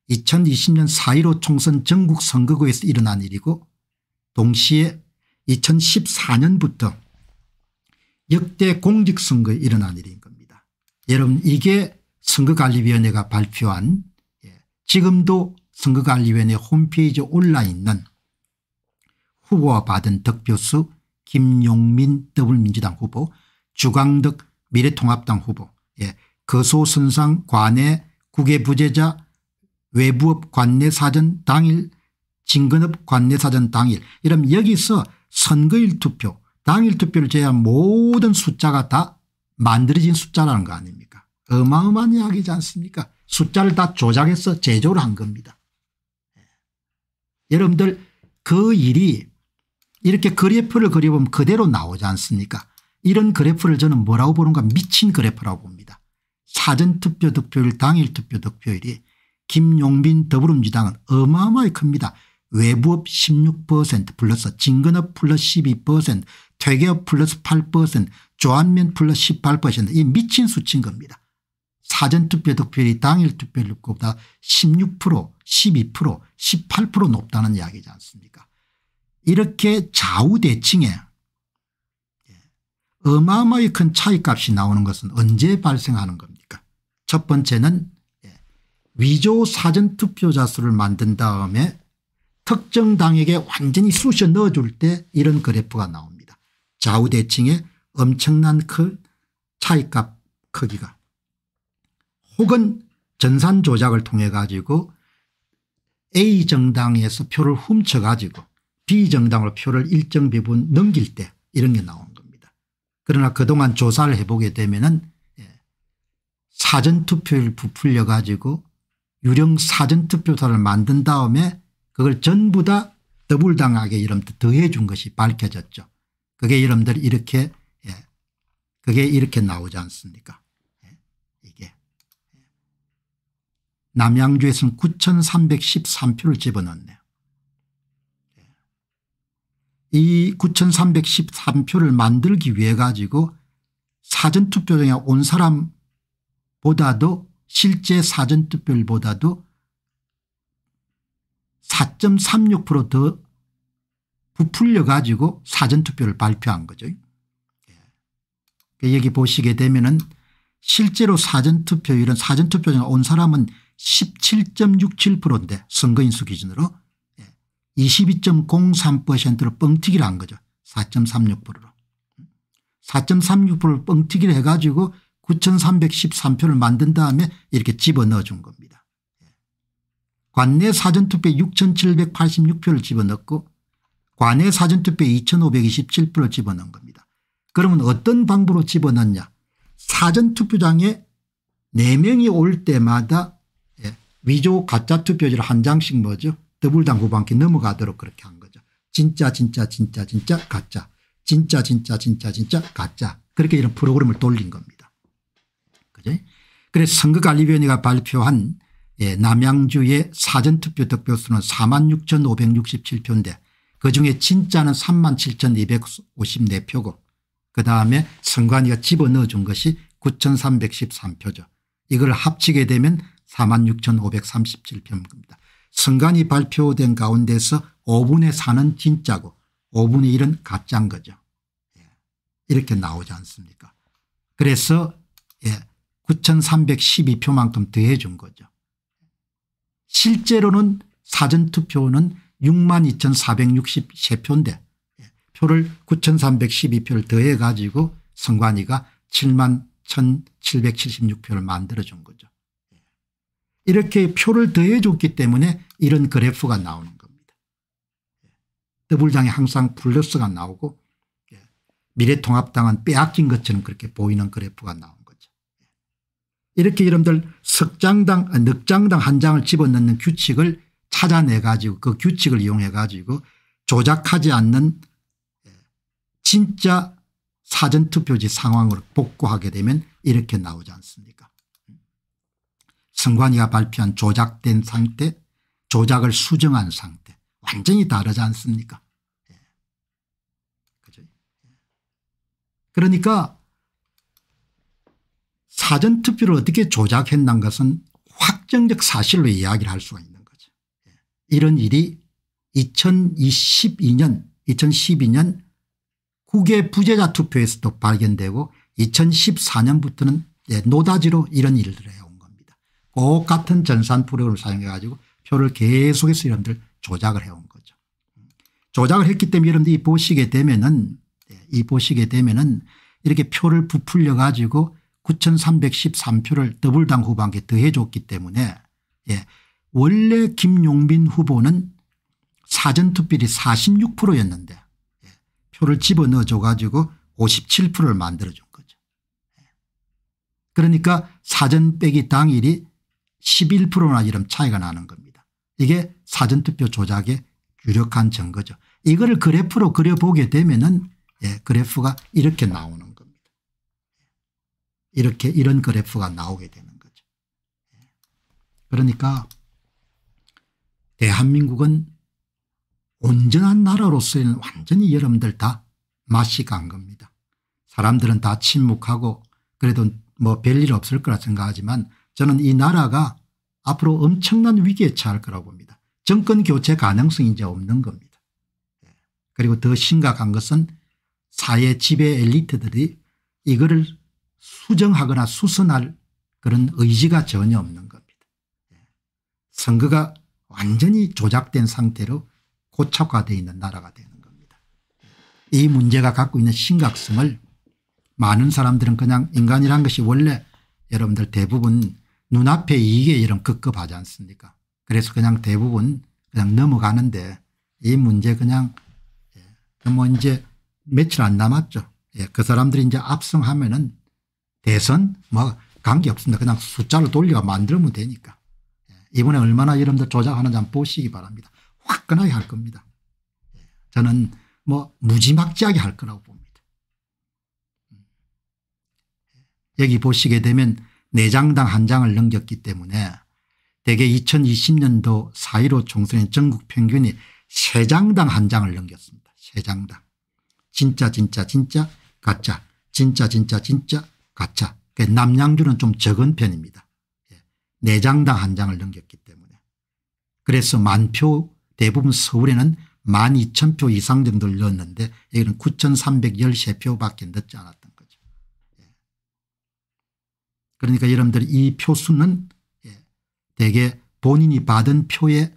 2020년 4.15 총선 전국 선거구에서 일어난 일이고 동시에 2014년부터 역대 공직선거에 일어난 일인 겁니다. 여러분 이게 선거관리위원회가 발표한 예, 지금도 선거관리위원회 홈페이지에 올라있는 후보와 받은 득표수 김용민 더불민주당 후보 주광덕 미래통합당 후보 예, 거소선상 관해 국외부재자 외부업 관내사전 당일 진근업 관내사전 당일 이러면 여기서 선거일 투표 당일 투표를 제외한 모든 숫자가 다 만들어진 숫자라는 거 아닙니까 어마어마한 이야기지 않습니까 숫자를 다 조작해서 제조를 한 겁니다 예. 여러분들 그 일이 이렇게 그래프를 그려보면 그대로 나오지 않습니까 이런 그래프를 저는 뭐라고 보는가 미친 그래프라고 봅니다 사전투표 득표율 당일 투표 득표율이 김용빈 더불어민주당은 어마어마하게 큽니다. 외부업 16% 플러스 진근업 플러스 12% 퇴계업 플러스 8% 조한면 플러스 18%이 미친 수치인 겁니다. 사전투표 득표율이 당일 투표율보다 16% 12% 18% 높다는 이야기지 않습니까 이렇게 좌우대칭에 어마어마히 큰 차이값이 나오는 것은 언제 발생하는 겁니까 첫 번째는 위조 사전투표자 수를 만든 다음에 특정 당에게 완전히 쑤셔 넣어줄 때 이런 그래프가 나옵니다. 좌우대칭의 엄청난 큰 차이값 크기가 혹은 전산 조작을 통해 가지고 A 정당에서 표를 훔쳐 가지고 B 정당으로 표를 일정 부분 넘길 때 이런 게 나온 겁니다. 그러나 그동안 조사를 해보게 되면 은 예, 사전투표를 부풀려 가지고 유령 사전투표소를 만든 다음에 그걸 전부 다 더불당하게 이름도 더해 준 것이 밝혀졌죠. 그게 이름들 이렇게 예. 그게 이렇게 나오지 않습니까 예. 이게 예. 남양주에서는 9313표를 집어넣네요. 예. 이 9313표를 만들기 위해 가지고 사전투표장에 온 사람보다도 실제 사전투표율보다도 4.36%더 부풀려 가지고 사전투표를 발표한 거죠. 여기 예. 그 보시게 되면은 실제로 사전투표율은 사전투표장온 사람은 17.67%인데 선거인수 기준으로 22.03%로 예, 뻥튀기를 한 거죠. 4.36%로. 4.36%를 뻥튀기를 해가지고 9,313표를 만든 다음에 이렇게 집어넣어 준 겁니다. 관내 사전투표 6,786표를 집어넣고 관내 사전투표 2,527표를 집어넣은 겁니다. 그러면 어떤 방법으로 집어넣냐 사전투표장에 4명이 올 때마다 예, 위조 가짜 투표지를 한 장씩 뭐죠 더블당 후반기 넘어가도록 그렇게 한 거죠. 진짜 진짜 진짜 진짜 가짜 진짜 진짜 진짜 진짜 가짜 그렇게 이런 프로그램을 돌린 겁니다. 그래서 선거관리위원회가 발표한 예, 남양주의 사전투표 득표수는 4만 6,567표인데 그중에 진짜는 3만 7,254표고 그다음에 선관위가 집어넣어준 것이 9,313표죠. 이걸 합치게 되면 4만 6,537표입니다. 선관위 발표된 가운데서 5분의 4는 진짜고 5분의 1은 가짜인 거죠. 예, 이렇게 나오지 않습니까 그래서 예, 9,312표만큼 더해 준 거죠. 실제로는 사전투표는 62,463표인데 예, 표를 9,312표를 더해 가지고 선관위가 7 1,776표를 만들어 준 거죠. 예. 이렇게 표를 더해 줬기 때문에 이런 그래프가 나오는 겁니다. 예. 더불당이 항상 플러스가 나오고 미래통합당은 빼앗긴 것처럼 그렇게 보이는 그래프가 나옵니다. 이렇게 여러분들 석장당 아, 넉장당 한 장을 집어넣는 규칙을 찾아내 가지고 그 규칙을 이용해 가지고 조작하지 않는 예, 진짜 사전투표지 상황으로 복구하게 되면 이렇게 나오지 않습니까 선관위가 발표한 조작된 상태 조작을 수정한 상태 완전히 다르지 않습니까 예. 예. 그러니까 사전투표를 어떻게 조작했는 것은 확정적 사실로 이야기를 할 수가 있는 거죠. 예. 이런 일이 2012년 2012년 국외 부재자 투표에서도 발견되고 2014년부터는 예, 노다지로 이런 일들을 해온 겁니다. 꼭 같은 전산 프로그램을 사용해 가지고 표를 계속해서 여러분들 조작을 해온 거죠. 조작을 했기 때문에 여러분들이 보시게 되면은 예, 이 보시게 되면은 이렇게 표를 부풀려 가지고 9,313표를 더블당 후보한테 더해줬기 때문에 예. 원래 김용빈 후보는 사전투표율이 46%였는데 예. 표를 집어넣어줘 가지고 57%를 만들어준 거죠. 예. 그러니까 사전 빼기 당일이 11%나 이런 차이가 나는 겁니다. 이게 사전투표 조작의 유력한 증거죠. 이거를 그래프로 그려보게 되면 은 예, 그래프가 이렇게 나오는 이렇게 이런 그래프가 나오게 되는 거죠. 예. 그러니까 대한민국은 온전한 나라로서는 완전히 여러분들 다 맛이 간 겁니다. 사람들은 다 침묵하고 그래도 뭐 별일 없을 거라 생각하지만 저는 이 나라가 앞으로 엄청난 위기에 처할 거라고 봅니다. 정권 교체 가능성이 이제 없는 겁니다. 예. 그리고 더 심각한 것은 사회 지배 엘리트들이 이거를 수정하거나 수선할 그런 의지가 전혀 없는 겁니다. 예. 선거가 완전히 조작된 상태로 고착화되어 있는 나라가 되는 겁니다. 이 문제가 갖고 있는 심각성을 많은 사람들은 그냥 인간이란 것이 원래 여러분들 대부분 눈앞에 이게 이런 급급하지 않습니까 그래서 그냥 대부분 그냥 넘어가는데 이 문제 그냥 예, 뭐 이제 며칠 안 남았죠. 예, 그 사람들이 이제 압승하면은 대선 뭐 관계 없습니다. 그냥 숫자를 돌려 만들면 되니까. 예, 이번에 얼마나 여러분들 조작하는지 한번 보시기 바랍니다. 화끈하게 할 겁니다. 예, 저는 뭐 무지막지하게 할 거라고 봅니다. 음. 여기 보시게 되면 내장당한 장을 넘겼기 때문에 대개 2020년도 4.15 총선의 전국 평균이 3장당 한 장을 넘겼습니다. 3장당. 진짜 진짜 진짜 가짜 진짜 진짜 진짜 가짜. 그러니까 남양주는 좀 적은 편입니다. 네 예. 장당 한 장을 넘겼기 때문에. 그래서 만표 대부분 서울에는 12,000표 이상 정도를 넣었는데 여기는 9,313표밖에 넣지 않았던 거죠. 예. 그러니까 여러분들 이 표수는 예, 대개 본인이 받은 표의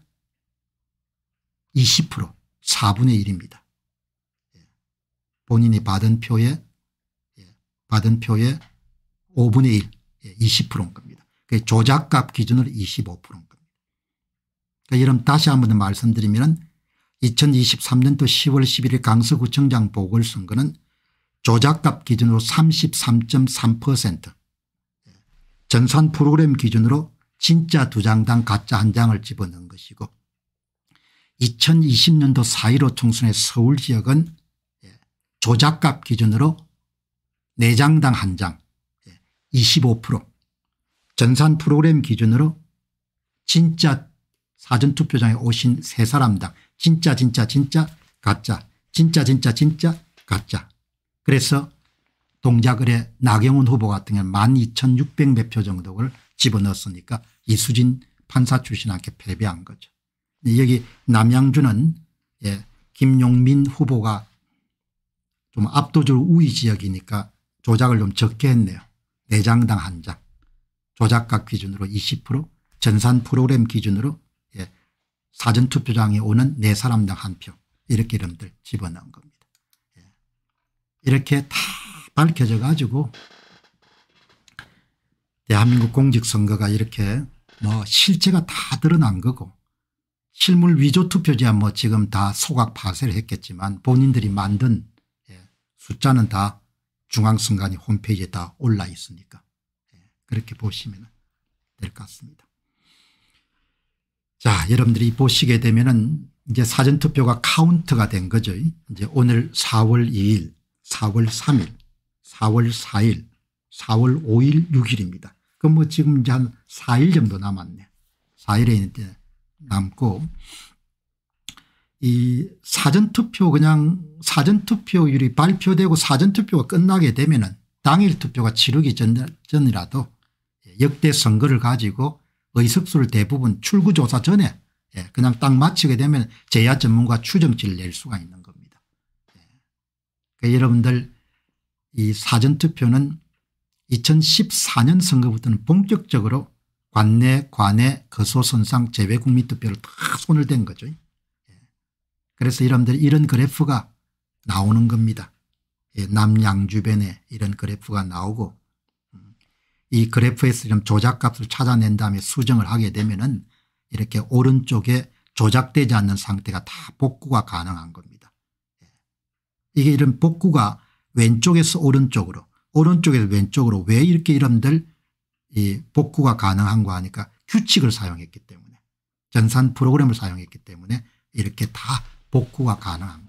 20% 4분의 1입니다. 본인이 받은 표에 받은 표에 5분의 1 20%인 겁니다. 그 조작값 기준으로 25%인 겁니다. 그러니까 여러분 다시 한 번 말씀드리면 2023년도 10월 11일 강서구청장 보궐선거는 조작값 기준으로 33.3% 예, 전산 프로그램 기준으로 진짜 두 장당 가짜 한 장을 집어넣은 것이고 2020년도 4.15 총선의 서울 지역은 예, 조작값 기준으로 4장당 1장 25% 전산 프로그램 기준으로 진짜 사전투표장에 오신 세 사람당 진짜 진짜 진짜 가짜 진짜 진짜 진짜 가짜 그래서 동작을해 나경원 후보 같은 경우는 12,600 몇 표 정도를 집어넣었으니까 이수진 판사 출신한테 패배한 거죠. 여기 남양주는 예, 김용민 후보가 좀 압도적으로 우위 지역이니까 조작을 좀 적게 했네요. 4장당 1장 조작각 기준으로 20% 전산 프로그램 기준으로 예, 사전투표장에 오는 4사람당 1표 이렇게 이름들 집어넣은 겁니다. 예. 이렇게 다 밝혀져 가지고 대한민국 공직선거가 이렇게 뭐 실체가 다 드러난 거고 실물 위조 투표지야 뭐 지금 다 소각 파쇄를 했겠지만 본인들이 만든 예, 숫자는 다 중앙선관위 홈페이지에 다 올라 있으니까 예, 그렇게 보시면 될 것 같습니다. 자 여러분들이 보시게 되면은 이제 사전투표가 카운트가 된 거죠. 이제 오늘 4월 2일 4월 3일 4월 4일 4월 5일 6일입니다. 그럼 뭐 지금 이제 한 4일 정도 남았네. 4일에 이제 남고 이 사전투표 그냥 사전투표율이 발표되고 사전투표가 끝나게 되면 은 당일투표가 치르기 전이라도 역대 선거를 가지고 의석수를 대부분 출구조사 전에 예, 그냥 딱 마치게 되면 제야 전문가 추정치를 낼 수가 있는 겁니다. 예. 그러니까 여러분들 이 사전투표는 2014년 선거부터는 본격적으로 관내 관내 거소선상 재외국민투표를 다 손을 댄 거죠. 예. 그래서 여러분들 이런 그래프가 나오는 겁니다. 예, 남양주변에 이런 그래프가 나오고 음, 이 그래프에서 좀 조작값을 찾아낸 다음에 수정을 하게 되면 은 이렇게 오른쪽에 조작되지 않는 상태가 다 복구가 가능한 겁니다. 예. 이게 이런 복구가 왼쪽에서 오른쪽으로 오른쪽에서 왼쪽으로 왜 이렇게 이런들 이 복구가 가능한 거 하니까 규칙을 사용했기 때문에 전산 프로그램을 사용했기 때문에 이렇게 다 복구가 가능한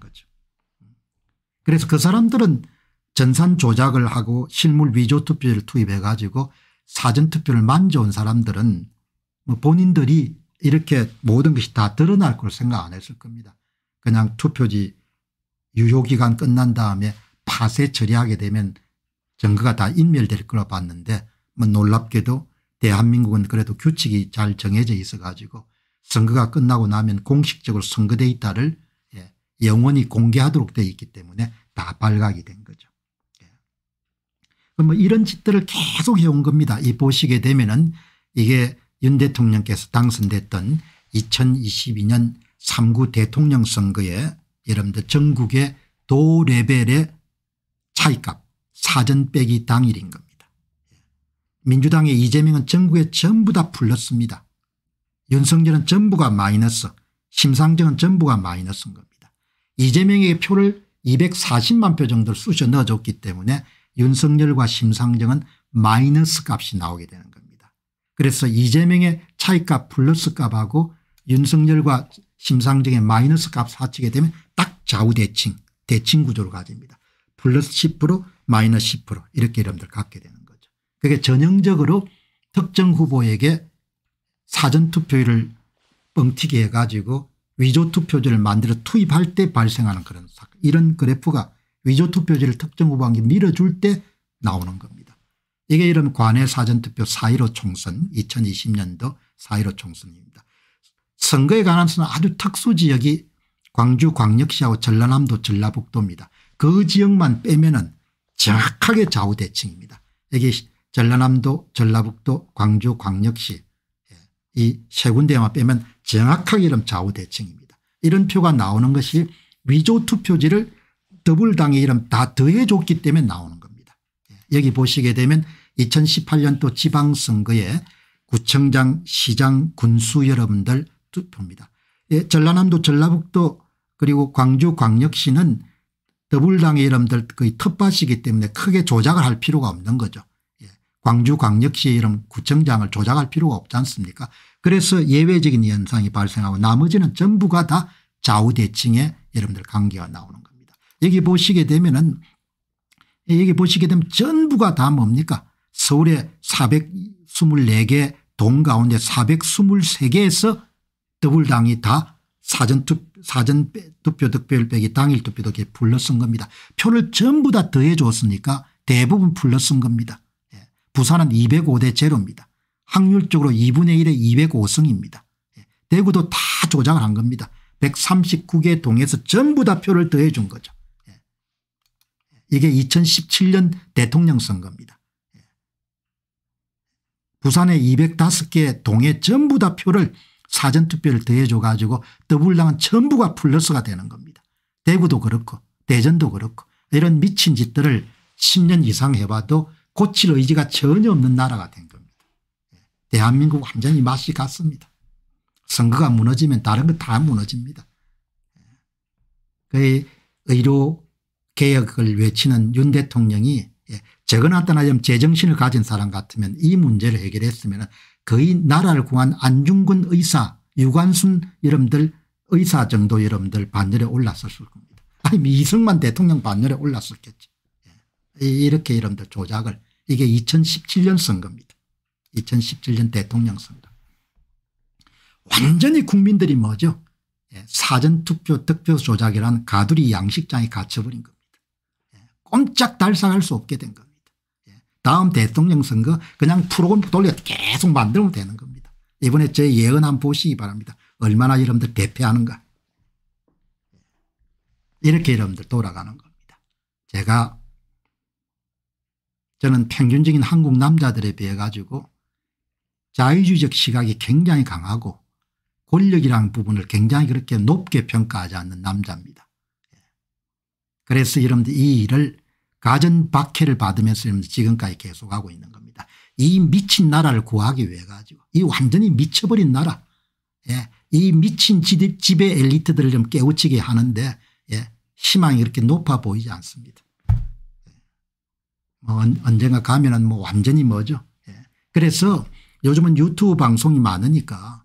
그래서 그 사람들은 전산 조작을 하고 실물 위조 투표를 투입해 가지고 사전투표를 만져온 사람들은 뭐 본인들이 이렇게 모든 것이 다 드러날 걸 생각 안 했을 겁니다. 그냥 투표지 유효기간 끝난 다음에 파쇄 처리하게 되면 증거가 다 인멸될 거라 봤는데 뭐 놀랍게도 대한민국은 그래도 규칙이 잘 정해져 있어 가지고 선거가 끝나고 나면 공식적으로 선거 데이터를 영원히 공개하도록 되어 있기 때문에 다 발각이 된 거죠. 예. 뭐 이런 짓들을 계속 해온 겁니다. 이 보시게 되면은 이게 윤 대통령께서 당선됐던 2022년 3구 대통령 선거에 여러분들 전국의 도 레벨의 차이값 사전 빼기 당일인 겁니다. 예. 민주당의 이재명은 전국에 전부 다 풀렸습니다. 윤석열은 전부가 마이너스 심상정은 전부가 마이너스인 겁니다. 이재명에게 표를 240만 표 정도를 쑤셔 넣어줬기 때문에 윤석열과 심상정은 마이너스 값이 나오게 되는 겁니다. 그래서 이재명의 차이값 플러스 값하고 윤석열과 심상정의 마이너스 값사치게 되면 딱 좌우대칭 대칭 구조로 가집니다. 플러스 10% 마이너스 10% 이렇게 여러분들 갖게 되는 거죠. 그게 전형적으로 특정 후보에게 사전투표율을 뻥튀기 해가지고 위조 투표지를 만들어 투입할 때 발생하는 그런 사건 이런 그래프가 위조 투표지를 특정 후보한테 밀어줄 때 나오는 겁니다. 이게 이런 관외 사전투표 4.15 총선 2020년도 4.15 총선입니다. 선거에 관한 수는 아주 특수지역이 광주 광역시하고 전라남도 전라북도입니다. 그 지역만 빼면 은 정확하게 좌우대칭입니다. 여기 전라남도 전라북도 광주 광역시 예, 이세 군데만 빼면 정확하게 이름 좌우대칭입니다. 이런 표가 나오는 것이 위조 투표지를 더블당의 이름 다 더해줬기 때문에 나오는 겁니다. 예, 여기 보시게 되면 2018년도 지방선거에 구청장 시장 군수 여러분들 투표입니다. 예, 전라남도 전라북도 그리고 광주 광역시는 더블당의 이름들 거의 텃밭이기 때문에 크게 조작을 할 필요가 없는 거죠. 광주광역시 이름 구청장을 조작할 필요가 없지 않습니까 그래서 예외적인 현상이 발생하고 나머지는 전부가 다 좌우대칭의 여러분들 관계가 나오는 겁니다. 여기 보시게 되면은 예, 여기 보시게 되면 전부가 다 뭡니까 서울의 424개 동 가운데 423개에서 더블당이 다 사전투표 사전투표 득표율 빼기 당일 투표 득표게 불러 쓴 겁니다. 표를 전부 다 더해 줬으니까 대부분 불러 쓴 겁니다. 부산은 205대 제로입니다. 확률적으로 2분의 1에 205승입니다. 예, 대구도 다 조작을 한 겁니다. 139개 동에서 전부 다 표를 더해 준 거죠. 예, 예, 이게 2017년 대통령 선거입니다. 부산의 205개 동에 전부 다 표를 사전투표를 더해줘 가지고 더불당은 전부가 플러스가 되는 겁니다. 대구도 그렇고 대전도 그렇고 이런 미친 짓들을 10년 이상 해봐도 고칠 의지가 전혀 없는 나라가 된 겁니다. 대한민국 완전히 맛이 갔습니다. 선거가 무너지면 다른 거 다 무너집니다. 의료 개혁을 외치는 윤 대통령이 예, 적거나 떠나좀 제정신을 가진 사람 같으면 이 문제를 해결했으면 거의 나라를 구한 안중근 의사 유관순 여러분들 의사 정도 여러분들 반열에 올랐을 겁니다. 아니 이승만 대통령 반열에 올랐었겠지. 이렇게 이름들 조작을 이게 2017년 선거입니다. 2017년 대통령 선거. 완전히 국민들이 뭐죠? 예, 사전투표 득표 조작이란 가두리 양식장에 갇혀버린 겁니다. 예, 꼼짝 달싹할 수 없게 된 겁니다. 예, 다음 대통령 선거 그냥 프로그램 돌려 계속 만들면 되는 겁니다. 이번에 제 예언 한 보시기 바랍니다. 얼마나 여러분들 대패하는가. 예, 이렇게 여러분들 돌아가는 겁니다. 제가 저는 평균적인 한국 남자들에 비해 가지고 자유주의적 시각이 굉장히 강하고 권력이라는 부분을 굉장히 그렇게 높게 평가하지 않는 남자입니다. 예. 그래서 여러분들 이 일을 가전 박해를 받으면서 지금까지 계속하고 있는 겁니다. 이 미친 나라를 구하기 위해 가지고 이 완전히 미쳐버린 나라 예. 이 미친 지배 엘리트들을 좀 깨우치게 하는데 예. 희망이 이렇게 높아 보이지 않습니다. 뭐 언젠가 가면은 뭐 완전히 뭐죠. 예. 그래서 요즘은 유튜브 방송이 많으니까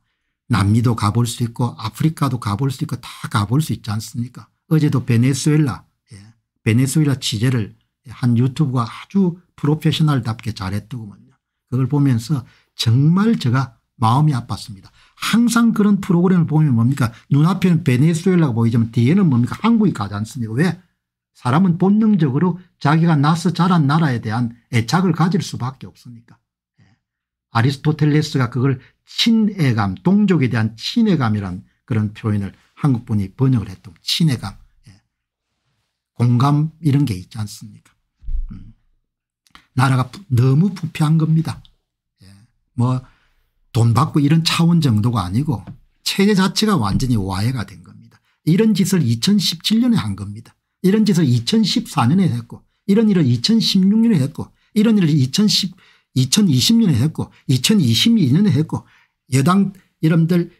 남미도 가볼 수 있고 아프리카도 가볼 수 있고 다 가볼 수 있지 않습니까 어제도 베네수엘라 예. 베네수엘라 취재를 한 유튜브가 아주 프로페셔널답게 잘했더군요. 그걸 보면서 정말 제가 마음이 아팠습니다. 항상 그런 프로그램을 보면 뭡니까 눈앞에는 베네수엘라가 보이지만 뒤에는 뭡니까 한국이 가지 않습니까 왜 사람은 본능적으로 자기가 나서 자란 나라에 대한 애착을 가질 수밖에 없으니까. 예. 아리스토텔레스가 그걸 친애감 동족에 대한 친애감이란 그런 표현을 한국분이 번역을 했던 친애감 예. 공감 이런 게 있지 않습니까 음. 나라가 너무 부패한 겁니다 예. 뭐돈 받고 이런 차원 정도가 아니고 체제 자체가 완전히 와해가 된 겁니다 이런 짓을 2017년에 한 겁니다 이런 짓을 2014년에 했고 이런 일을 2016년에 했고 이런 일을 2010, 2020년에 했고 2022년에 했고 여당 이름들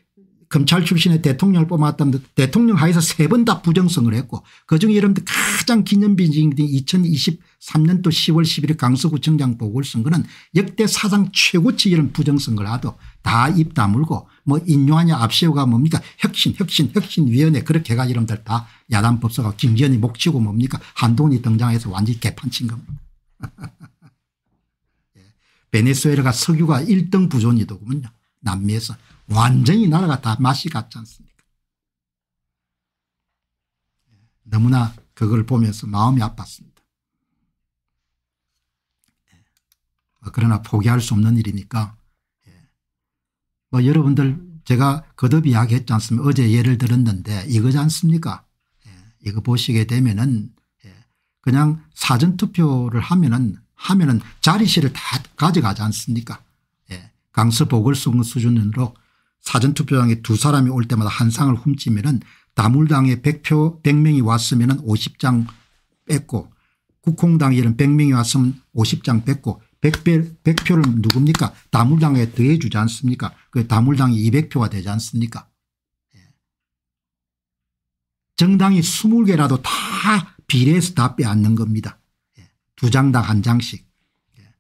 검찰 출신의 대통령을 뽑았다면 대통령 하에서 세 번 다 부정성을 했고 그중에 여러분들 가장 기념비적인 2023년도 10월 11일 강서구청장 보궐선거는 역대 사상 최고치 이런 부정선거를 하도 다입 다물고 뭐 인용하냐 앞세우가 뭡니까 혁신 혁신 혁신위원회 그렇게 해가 이름들 다 야당 법사가 김기현이 목치고 뭡니까 한동훈이 등장해서 완전히 개판친 겁니다. 예. 베네수엘라가 석유가 1등 부존이더군요. 남미에서 완전히 나라가 다 맛이 같지 않습니까 예. 너무나 그걸 보면서 마음이 아팠습니다. 예. 어, 그러나 포기할 수 없는 일이니까 어, 여러분들 제가 거듭 이야기했지 않습니까 어제 예를 들었는데 이거지 않습니까 예, 이거 보시게 되면은 예, 그냥 사전투표를 하면은 하면은 자리실을 다 가져가지 않습니까 예, 강서 보궐선거 수준으로 사전투표장에 두 사람이 올 때마다 한 상을 훔치면은 다물당에 100표 100명이 왔으면은 50장 뺐고 국공당에 100명이 왔으면 50장 뺐고 100표, 를 누굽니까 다물당에 더해 주지 않습니까 그 다물당이 200표가 되지 않습니까 예. 정당이 20개라도 다 비례해서 다 빼앗는 겁니다. 예. 두 장당 한 장씩. 예.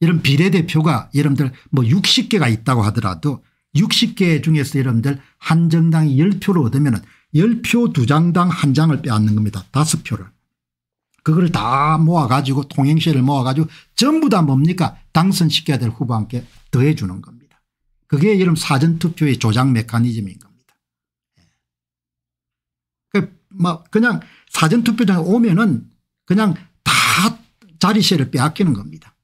이런 비례대표가 여러분들 뭐 60개가 있다고 하더라도 60개 중에서 여러분들 한 정당이 10표를 얻으면 10표 두 장당 한 장을 빼앗는 겁니다. 다 표를. 그걸 다 모아가지고 통행세를 모아가지고 전부 다 뭡니까 당선시켜야 될후보와 함께 더해 주는 겁니다. 그게 이런 사전투표의 조작 메커니즘인 겁니다. 예. 그, 뭐, 그냥 사전투표장에 오면은 그냥 다 자리세를 빼앗기는 겁니다.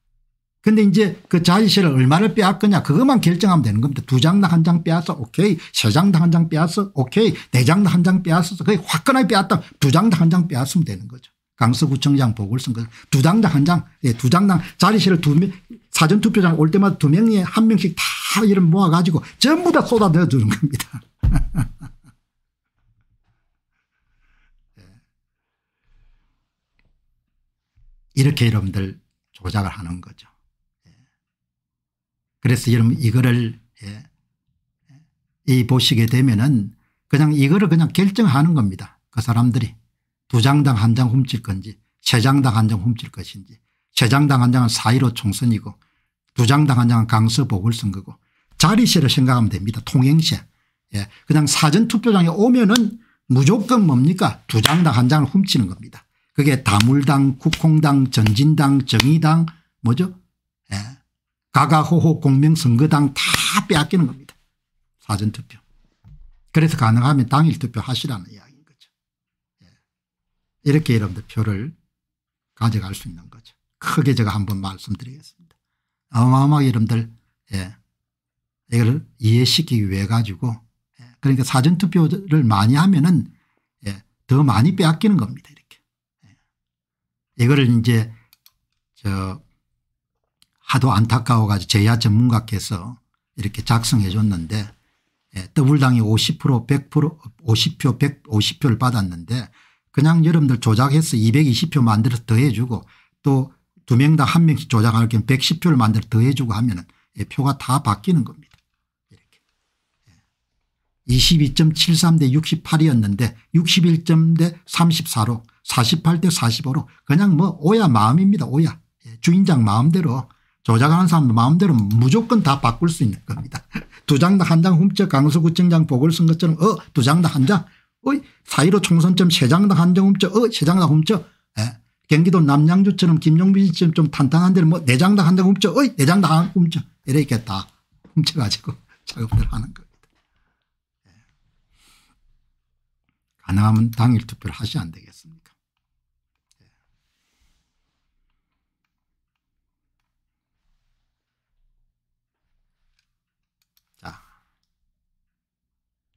근데 이제 그 자리세를 얼마를 빼앗거냐 그것만 결정하면 되는 겁니다. 두 장당 한 장빼앗아 오케이. 세 장당 한 장빼앗아 오케이. 네 장당 한 장빼앗아서 그게 화끈하게 빼앗다 두 장당 한 장 빼앗으면 되는 거죠. 강서구청장 보궐선거 두 당당 한 장, 예, 두 장당 자리실을 두 명, 사전투표장 올 때마다 두 명이 한 명씩 다 이름 모아가지고 전부 다 쏟아 내어주는 겁니다. 예. 이렇게 여러분들 조작을 하는 거죠. 예. 그래서 여러분 이거를 예. 예, 이 보시게 되면은 그냥 이거를 그냥 결정하는 겁니다. 그 사람들이. 두 장당 한 장 훔칠 건지 세 장당 한 장 훔칠 것인지 세 장당 한 장은 4.15 총선이고 두 장당 한 장은 강서 보궐선거고 자리세를 생각하면 됩니다. 통행세. 예. 그냥 사전투표장에 오면은 무조건 뭡니까 두 장당 한 장을 훔치는 겁니다. 그게 다물당 국공당 전진당 정의당 뭐죠 예. 가가호호 공명선거당 다 빼앗기는 겁니다. 사전투표. 그래서 가능하면 당일투표 하시라는 이야기. 이렇게 여러분들 표를 가져갈 수 있는 거죠. 크게 제가 한번 말씀드리겠습니다. 어마어마하게 여러분들 예, 이걸 이해시키기 위해 가지고 예, 그러니까 사전투표를 많이 하면은 예, 많이 빼앗기는 겁니다. 이렇게 예. 이거를 이제 저 하도 안타까워가지고 제야 전문가께서 이렇게 작성해 줬는데 예, 더블당이 50% 100% 50표 150표를 받았는데 그냥 여러분들 조작해서 220표 만들어서 더해주고 또 두 명당 한 명씩 조작할 경우 110표를 만들어 더해주고 하면 은 예, 표가 다 바뀌는 겁니다. 이렇게. 22.73 대 68이었는데 61점 대 34로 48 대 45로 그냥 뭐 오야 마음입니다. 오야. 예, 주인장 마음대로 조작하는 사람 도 마음대로 무조건 다 바꿀 수 있는 겁니다. 두 장당 한 장 훔쳐 강서구청장 보궐선거처럼 어두 장당 한장 어이 4.15 총선점 세장당 한정음점 어 세장당 훔쳐 예. 경기도 남양주처럼 김용빈처럼 좀 탄탄한 데는 뭐 내장당 한정 훔쳐 어이 내장당 훔쳐 이렇게 다 훔쳐가지고 작업들 하는 겁니다. 예. 가능하면 당일 투표를 하시 안 되겠습니까 예. 자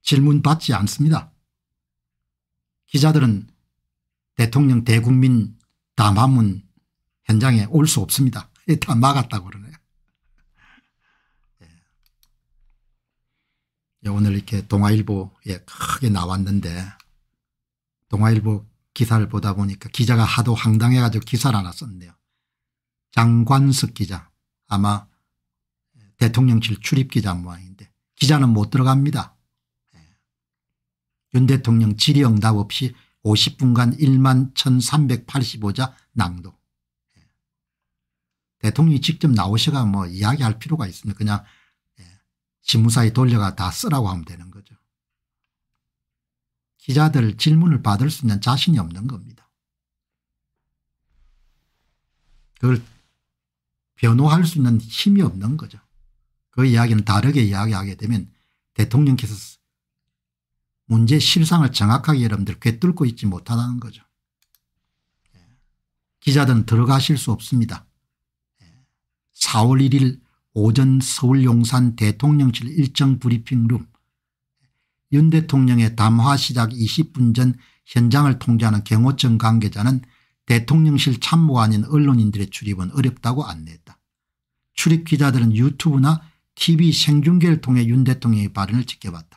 질문 받지 않습니다. 기자들은 대통령 대국민 담화문 현장에 올 수 없습니다. 다 막았다고 그러네요. 예. 예, 오늘 이렇게 동아일보에 크게 나왔는데 동아일보 기사를 보다 보니까 기자가 하도 황당해가지고 기사를 하나 썼네요. 장관석 기자 아마 대통령실 출입기자 모양인데 기자는 못 들어갑니다. 윤 대통령 질의응답 없이 50분간 1만 1385자 낭독. 예. 대통령이 직접 나오셔가 뭐 이야기할 필요가 있습니다. 그냥 예, 지무사에 돌려가 다 쓰라고 하면 되는 거죠. 기자들 질문을 받을 수 있는 자신이 없는 겁니다. 그걸 변호할 수 있는 힘이 없는 거죠. 그 이야기는 다르게 이야기하게 되면 대통령께서 문제 실상을 정확하게 여러분들 꿰뚫고 있지 못하다는 거죠. 예. 기자들은 들어가실 수 없습니다. 4월 예. 1일 오전 서울 용산 대통령실 일정 브리핑룸 예. 윤 대통령의 담화 시작 20분 전 현장을 통제하는 경호청 관계자는 대통령실 참모가 아닌 언론인들의 출입은 어렵다고 안내했다. 출입 기자들은 유튜브나 TV 생중계를 통해 윤 대통령의 발언을 지켜봤다.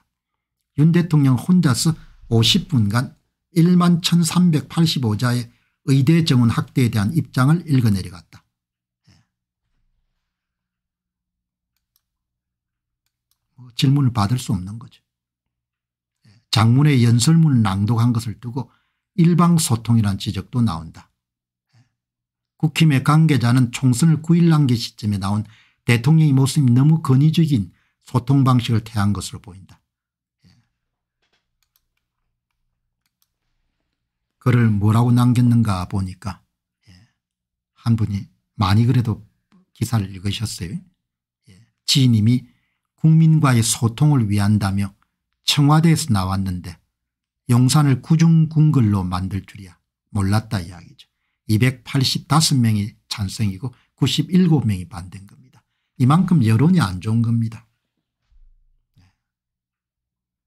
윤 대통령 혼자서 50분간 1만 1385자의 의대 정원 확대에 대한 입장을 읽어내려갔다. 예. 뭐 질문을 받을 수 없는 거죠. 예. 장문의 연설문을 낭독한 것을 두고 일방소통이란 지적도 나온다. 예. 국힘의 관계자는 총선을 9일 남기 시점에 나온 대통령의 모습이 너무 건의적인 소통 방식을 태한 것으로 보인다. 글을 뭐라고 남겼는가 보니까 예. 한 분이 많이 그래도 기사를 읽으셨어요. 예. 지인님이 국민과의 소통을 위한다며 청와대에서 나왔는데 용산을 구중궁글로 만들 줄이야 몰랐다 이야기죠. 285명이 찬성이고 97명이 반대인 겁니다. 이만큼 여론이 안 좋은 겁니다. 예.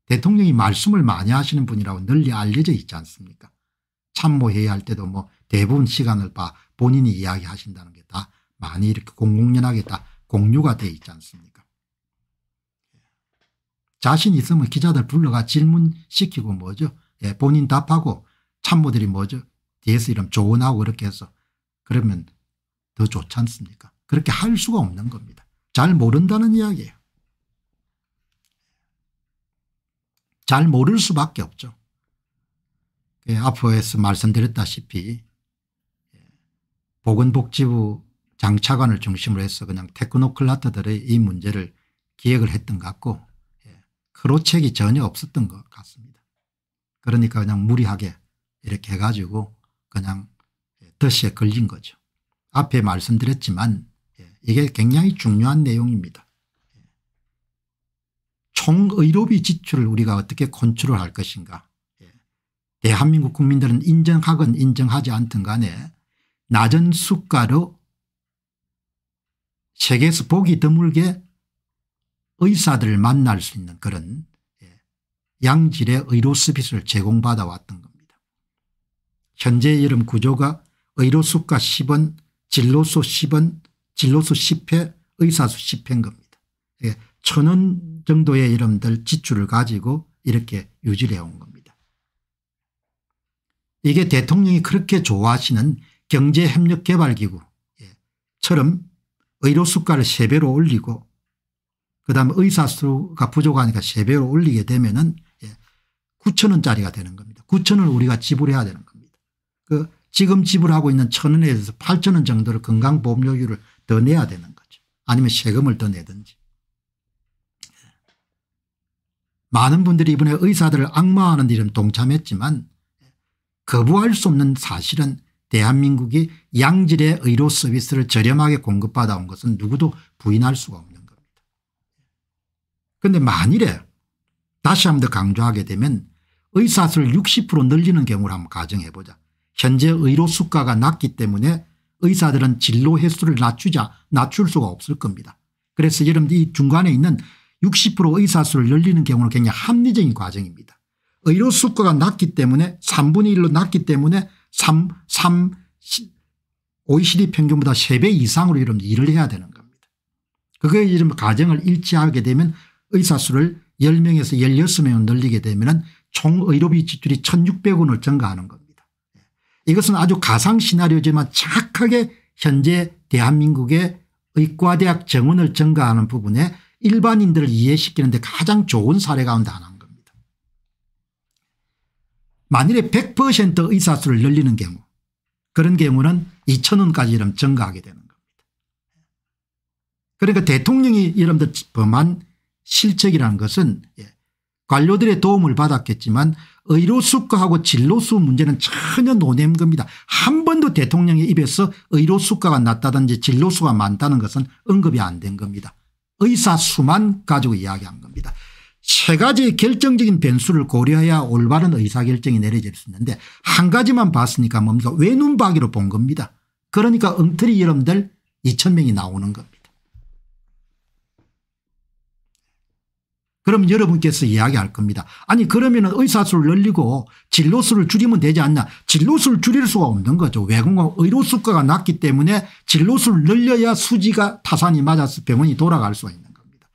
대통령이 말씀을 많이 하시는 분이라고 널리 알려져 있지 않습니까 참모해야할 때도 뭐 대부분 시간을 봐 본인이 이야기하신다는 게 다 많이 이렇게 공공연하게 다 공유가 돼 있지 않습니까? 자신 있으면 기자들 불러가 질문시키고 뭐죠? 예, 본인 답하고 참모들이 뭐죠? 뒤에서 이런 조언하고 그렇게 해서 그러면 더 좋지 않습니까? 그렇게 할 수가 없는 겁니다. 잘 모른다는 이야기예요. 잘 모를 수밖에 없죠. 예, 앞에서 말씀드렸다시피 예, 보건복지부 장차관을 중심으로 해서 그냥 테크노클라트들의 이 문제를 기획을 했던 것 같고 예, 크로책이 전혀 없었던 것 같습니다. 그러니까 그냥 무리하게 이렇게 해가지고 그냥 덫에 걸린 거죠. 앞에 말씀드렸지만 이게 굉장히 중요한 내용입니다. 총의료비 지출을 우리가 어떻게 컨트롤할 것인가 대한민국 예, 국민들은 인정하건 인정하지 않든 간에 낮은 수가로 세계에서 보기 드물게 의사들을 만날 수 있는 그런 예, 양질의 의료 서비스를 제공받아 왔던 겁니다. 현재 이름 구조가 의료 수가 10원 진로수 10원 진로수 10회 의사수 10회인 겁니다. 예, 천원 정도의 이름들 지출을 가지고 이렇게 유지 해온 겁니다. 이게 대통령이 그렇게 좋아하시는 경제협력개발기구처럼 예, 의료 수가를 3배로 올리고 그다음에 의사 수가 부족하니까 3배로 올리게 되면 은 9천 예, 원짜리가 되는 겁니다. 9천 원을 우리가 지불해야 되는 겁니다. 그 지금 지불하고 있는 1천 원에 대해서 8천 원 정도를 건강보험료율을 더 내야 되는 거죠. 아니면 세금을 더 내든지. 예. 많은 분들이 이번에 의사들을 악마하는 일은 동참했지만 거부할 수 없는 사실은 대한민국이 양질의 의료 서비스를 저렴하게 공급받아온 것은 누구도 부인할 수가 없는 겁니다. 그런데 만일에 다시 한번더 강조하게 되면 의사수를 60% 늘리는 경우를 한번 가정해보자. 현재 의료 수가가 낮기 때문에 의사들은 진로 횟수를 낮추자 낮출 수가 없을 겁니다. 그래서 여러분 들이 중간에 있는 60% 의사수를 늘리는 경우는 굉장히 합리적인 과정입니다. 의료 수가가 낮기 때문에 3분의 1로 낮기 때문에 3, 3, OECD 평균보다 3배 이상으로 이런 일을 해야 되는 겁니다. 그거에 이런 가정을 일치하게 되면 의사 수를 10명에서 16명으로 늘리게 되면 총 의료비 지출이 1600원을 증가하는 겁니다. 예. 이것은 아주 가상 시나리오지만 착하게 현재 대한민국의 의과대학 정원을 증가하는 부분에 일반인들을 이해시키는 데 가장 좋은 사례 가운데 하나 입니다 만일에 100% 의사수를 늘리는 경우 그런 경우는 2천원까지 이름 증가하게 되는 겁니다. 그러니까 대통령이 여러분들 범한 실책이라는 것은 예, 관료들의 도움을 받았겠지만 의료수가하고 진로수 문제는 전혀 노낸 겁니다. 한 번도 대통령의 입에서 의료수가가 낮다든지 진로수가 많다는 것은 언급이 안 된 겁니다. 의사수만 가지고 이야기한 겁니다. 세 가지 결정적인 변수를 고려해야 올바른 의사결정이 내려질 수 있는데 한 가지만 봤으니까 뭡니까 외눈박이로 본 겁니다. 그러니까 엉터리 여러분들 2천 명이 나오는 겁니다. 그럼 여러분께서 이야기할 겁니다. 아니 그러면 의사수를 늘리고 진로수를 줄이면 되지 않냐. 진로수를 줄일 수가 없는 거죠. 외국과 의료수가가 낮기 때문에 진로수를 늘려야 수지가 타산이 맞아서 병원이 돌아갈 수가 있는 겁니다.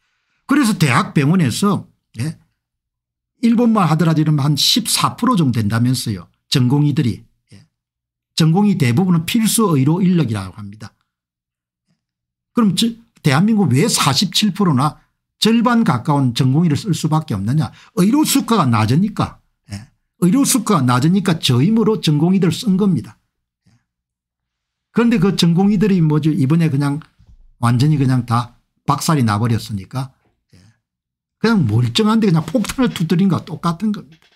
그래서 대학병원에서 예? 일본만 하더라도 이러면 한 14% 정도 된다면서요. 전공의들이. 예. 전공의 대부분은 필수 의료 인력이라고 합니다. 그럼 대한민국 왜 47%나 절반 가까운 전공의를 쓸 수밖에 없느냐. 의료 수가가 낮으니까. 예. 의료 수가가 낮으니까 저임으로 전공의들 쓴 겁니다. 예. 그런데 그 전공의들이 뭐죠 이번에 그냥 완전히 그냥 다 박살이 나버렸으니까 그냥 멀쩡한데 그냥 폭탄을 두드린거 똑같은 겁니다.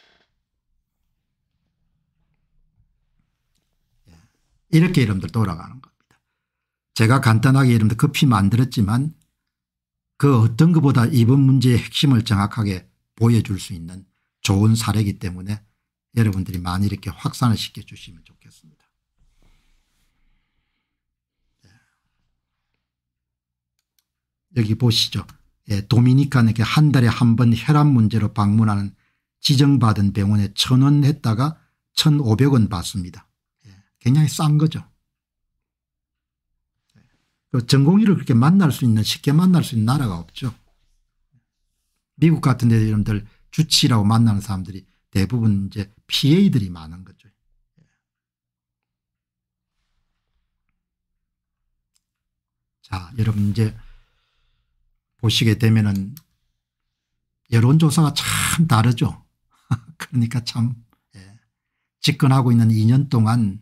예. 이렇게 여러분들 돌아가는 겁니다. 제가 간단하게 여러분들 급히 만들었지만 그 어떤 것보다 이번 문제의 핵심을 정확하게 보여줄 수 있는 좋은 사례이기 때문에 여러분들이 많이 이렇게 확산을 시켜주시면 좋겠습니다. 예. 여기 보시죠. 예, 도미니칸에게 한 달에 한 번 혈압 문제로 방문하는 지정받은 병원에 천 원 했다가 1 5 0 0원 받습니다. 예, 굉장히 싼 거죠. 그 전공의를 그렇게 만날 수 있는 쉽게 만날 수 있는 나라가 없죠. 미국 같은 데 여러분들 주치라고 만나는 사람들이 대부분 이제 PA들이 많은 거죠. 예. 자 여러분 이제 보시게 되면은 여론조사가 참 다르죠. 그러니까 참 예, 집권하고 있는 2년 동안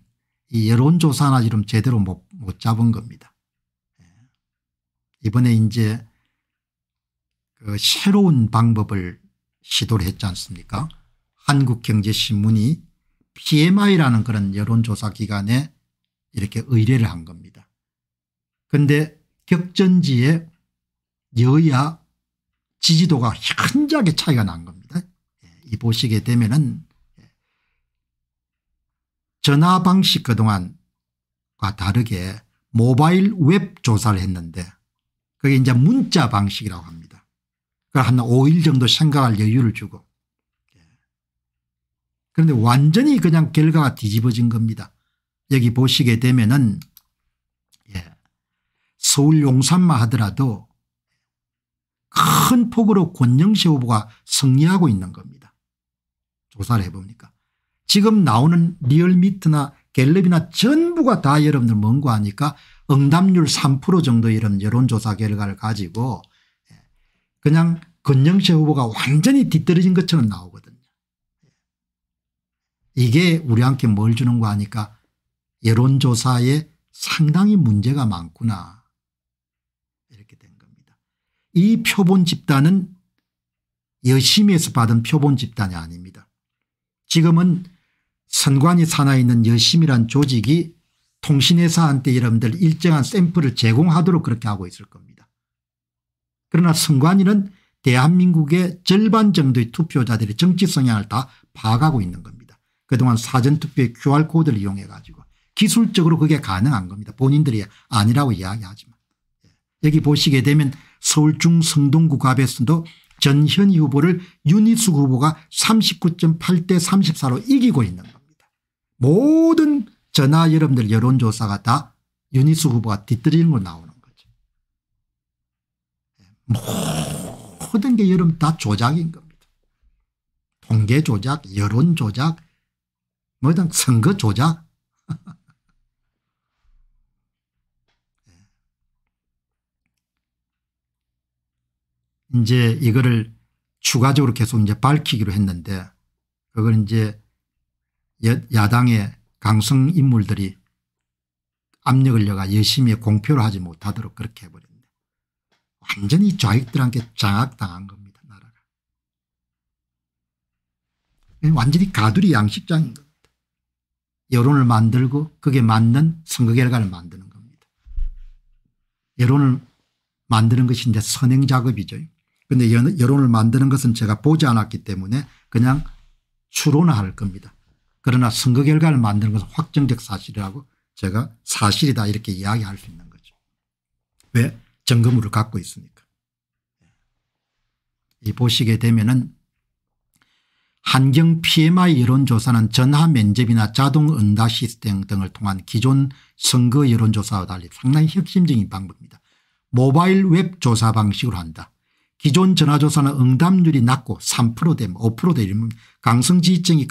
이 여론조사나 이런 제대로 못, 못 잡은 겁니다. 예. 이번에 이제 그 새로운 방법을 시도를 했지 않습니까 한국경제신문이 PMI라는 그런 여론조사 기관에 이렇게 의뢰를 한 겁니다. 그런데 격전지에 여야 지지도가 현저하게 차이가 난 겁니다. 예, 이 보시게 되면은 예, 전화 방식 그동안과 다르게 모바일 웹 조사를 했는데 그게 이제 문자 방식이라고 합니다. 그한 5일 정도 생각할 여유를 주고 예. 그런데 완전히 그냥 결과가 뒤집어진 겁니다. 여기 보시게 되면은 서울 용산만 하더라도 큰 폭으로 권영세 후보가 승리하고 있는 겁니다. 조사를 해보니까 지금 나오는 리얼미트나 갤럽이나 전부가 다 여러분들 뭔고 하니까 응답률 3% 정도 이런 여론조사 결과를 가지고 예, 그냥 권영세 후보가 완전히 뒤떨어진 것처럼 나오거든요. 예. 이게 우리한테 뭘 주는 거 하니까 여론조사에 상당히 문제가 많구나. 이 표본 집단은 여심에서 받은 표본 집단이 아닙니다. 지금은 선관위 산하에 있는 여심이란 조직이 통신회사한테 여러분들 일정한 샘플을 제공하도록 그렇게 하고 있을 겁니다. 그러나 선관위는 대한민국의 절반 정도의 투표자들의 정치 성향을 다 파악하고 있는 겁니다. 그동안 사전투표의 QR코드를 이용해 가지고 기술적으로 그게 가능한 겁니다. 본인들이 아니라고 이야기하지만. 예. 여기 보시게 되면 서울 중성동구 갑에서도 전현희 후보를 윤희숙 후보가 39.8대 34로 이기고 있는 겁니다. 모든 전화 여러분들 여론조사가 다 윤희숙 후보가 뒤뜨리는 걸 나오는 거죠. 모든 게 여러분 다 조작인 겁니다. 통계 조작, 여론 조작, 뭐든 선거 조작. 이제 이거를 추가적으로 계속 이제 밝히기로 했는데 그걸 이제 야당의 강성 인물들이 압력을 여가 열심히 공표를 하지 못하도록 그렇게 해버렸네. 완전히 좌익들한테 장악당한 겁니다. 나라가. 완전히 가두리 양식장인 겁니다. 여론을 만들고 그게 맞는 선거 결과를 만드는 겁니다. 여론을 만드는 것이 이제 선행작업이죠. 그런데 여론을 만드는 것은 제가 보지 않았기 때문에 그냥 추론할 을 겁니다. 그러나 선거 결과를 만드는 것은 확정적 사실이라고 제가 사실이다 이렇게 이야기할 수 있는 거죠. 왜? 점검물을 갖고 있으니까. 예. 이 보시게 되면은 환경 PMI 여론조사는 전화 면접이나 자동 응답 시스템 등을 통한 기존 선거 여론조사와 달리 상당히 혁신적인 방법입니다. 모바일 웹 조사 방식으로 한다. 기존 전화조사는 응답률이 낮고 3되면5되 이런 강성지지층이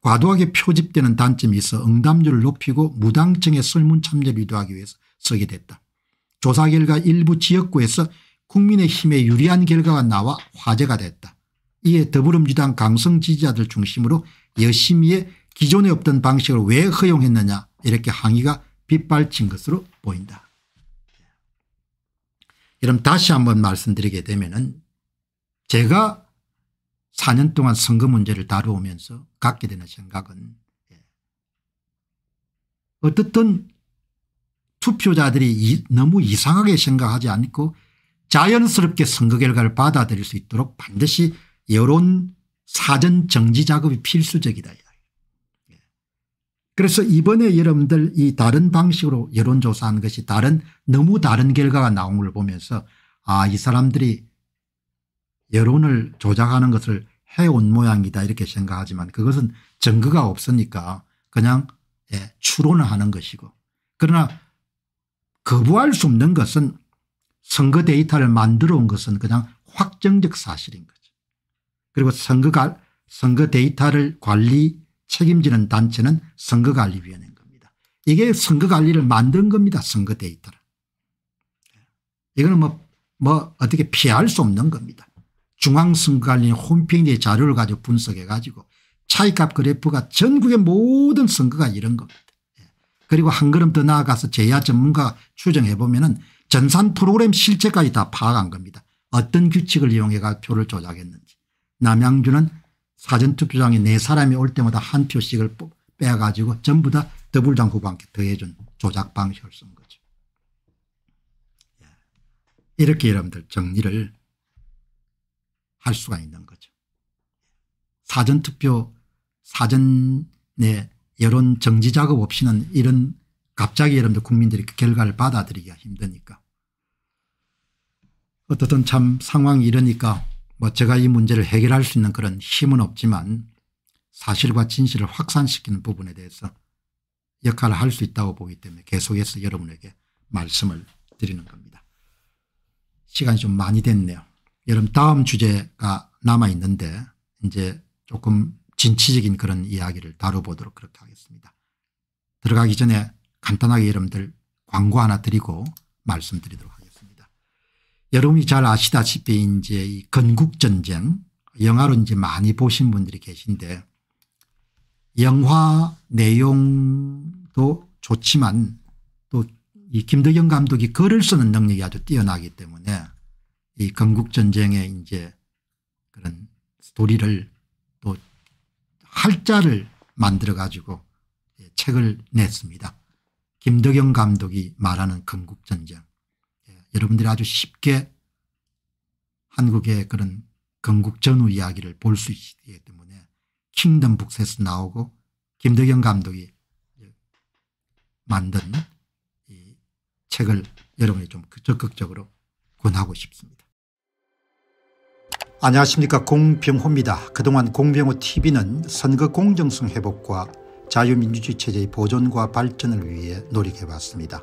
과도하게 표집되는 단점이 있어 응답률을 높이고 무당층의 설문 참여를 유도하기 위해서 쓰게 됐다. 조사 결과 일부 지역구에서 국민의힘에 유리한 결과가 나와 화제가 됐다. 이에 더불어민주당 강성 지지자들 중심으로 여심히의 기존에 없던 방식을 왜 허용했느냐 이렇게 항의가 빗발친 것으로 보인다. 그럼 다시 한 번 말씀드리게 되면은 제가 4년 동안 선거 문제를 다루면서 갖게 되는 생각은 예. 어떻든 투표자들이 너무 이상하게 생각하지 않고 자연스럽게 선거 결과를 받아들일 수 있도록 반드시 여론 사전 정지 작업이 필수적이다. 그래서 이번에 여러분들 이 다른 방식으로 여론조사한 것이 다른 너무 다른 결과가 나온 걸 보면서 아 이 사람들이 여론을 조작하는 것을 해온 모양이다 이렇게 생각하지만 그것은 증거가 없으니까 그냥 예, 추론을 하는 것이고 그러나 거부할 수 없는 것은 선거 데이터를 만들어 온 것은 그냥 확정적 사실인 거죠. 그리고 선거, 가, 선거 데이터를 관리 책임지는 단체는 선거관리위원회인 겁니다. 이게 선거관리를 만든 겁니다. 선거 데이터를. 이거는 뭐, 뭐 어떻게 피할 수 없는 겁니다. 중앙선거관리 홈페이지의 자료를 가지고 분석해 가지고 차이값 그래프가 전국의 모든 선거가 이런 겁니다. 예. 그리고 한 걸음 더 나아가서 제야 전문가가 추정해 보면 은 전산 프로그램 실체까지 다 파악한 겁니다. 어떤 규칙을 이용해 가 표를 조작했는지. 남양주는 사전투표장에 네 사람이 올 때마다 한 표씩을 빼가지고 전부 다 더불당 후보한테 더해준 조작 방식을 쓴 거죠. 예. 이렇게 여러분들 정리를 할 수가 있는 거죠. 사전투표 사전에 여론 정지 작업 없이는 이런 갑자기 여러분들 국민들이 그 결과를 받아들이기가 힘드니까. 어떻든 참 상황이 이러니까 뭐 제가 이 문제를 해결할 수 있는 그런 힘은 없지만 사실과 진실을 확산시키는 부분에 대해서 역할을 할 수 있다고 보기 때문에 계속해서 여러분에게 말씀을 드리는 겁니다. 시간이 좀 많이 됐네요. 여러분 다음 주제가 남아있는데 이제 조금 진취적인 그런 이야기를 다뤄보도록 그렇게 하겠습니다. 들어가기 전에 간단하게 여러분들 광고 하나 드리고 말씀드리도록 하겠습니다. 여러분이 잘 아시다시피 이제 이 건국전쟁 영화로 이제 많이 보신 분들이 계신데 영화 내용도 좋지만 또 이 김덕영 감독이 글을 쓰는 능력이 아주 뛰어나기 때문에 이 건국전쟁의 이제 그런 스토리를 또 할자를 만들어 가지고 예, 책을 냈습니다. 김덕영 감독이 말하는 건국전쟁. 여러분들이 아주 쉽게 한국의 그런 건국 전후 이야기를 볼 수 있기 때문에 킹덤 북스에서 나오고 김덕영 감독이 만든 이 책을 여러분이 좀 그 적극적으로 권하고 싶습니다. 안녕하십니까 공병호입니다. 그동안 공병호 tv는 선거 공정성 회복과 자유민주주의 체제의 보존과 발전을 위해 노력해왔습니다.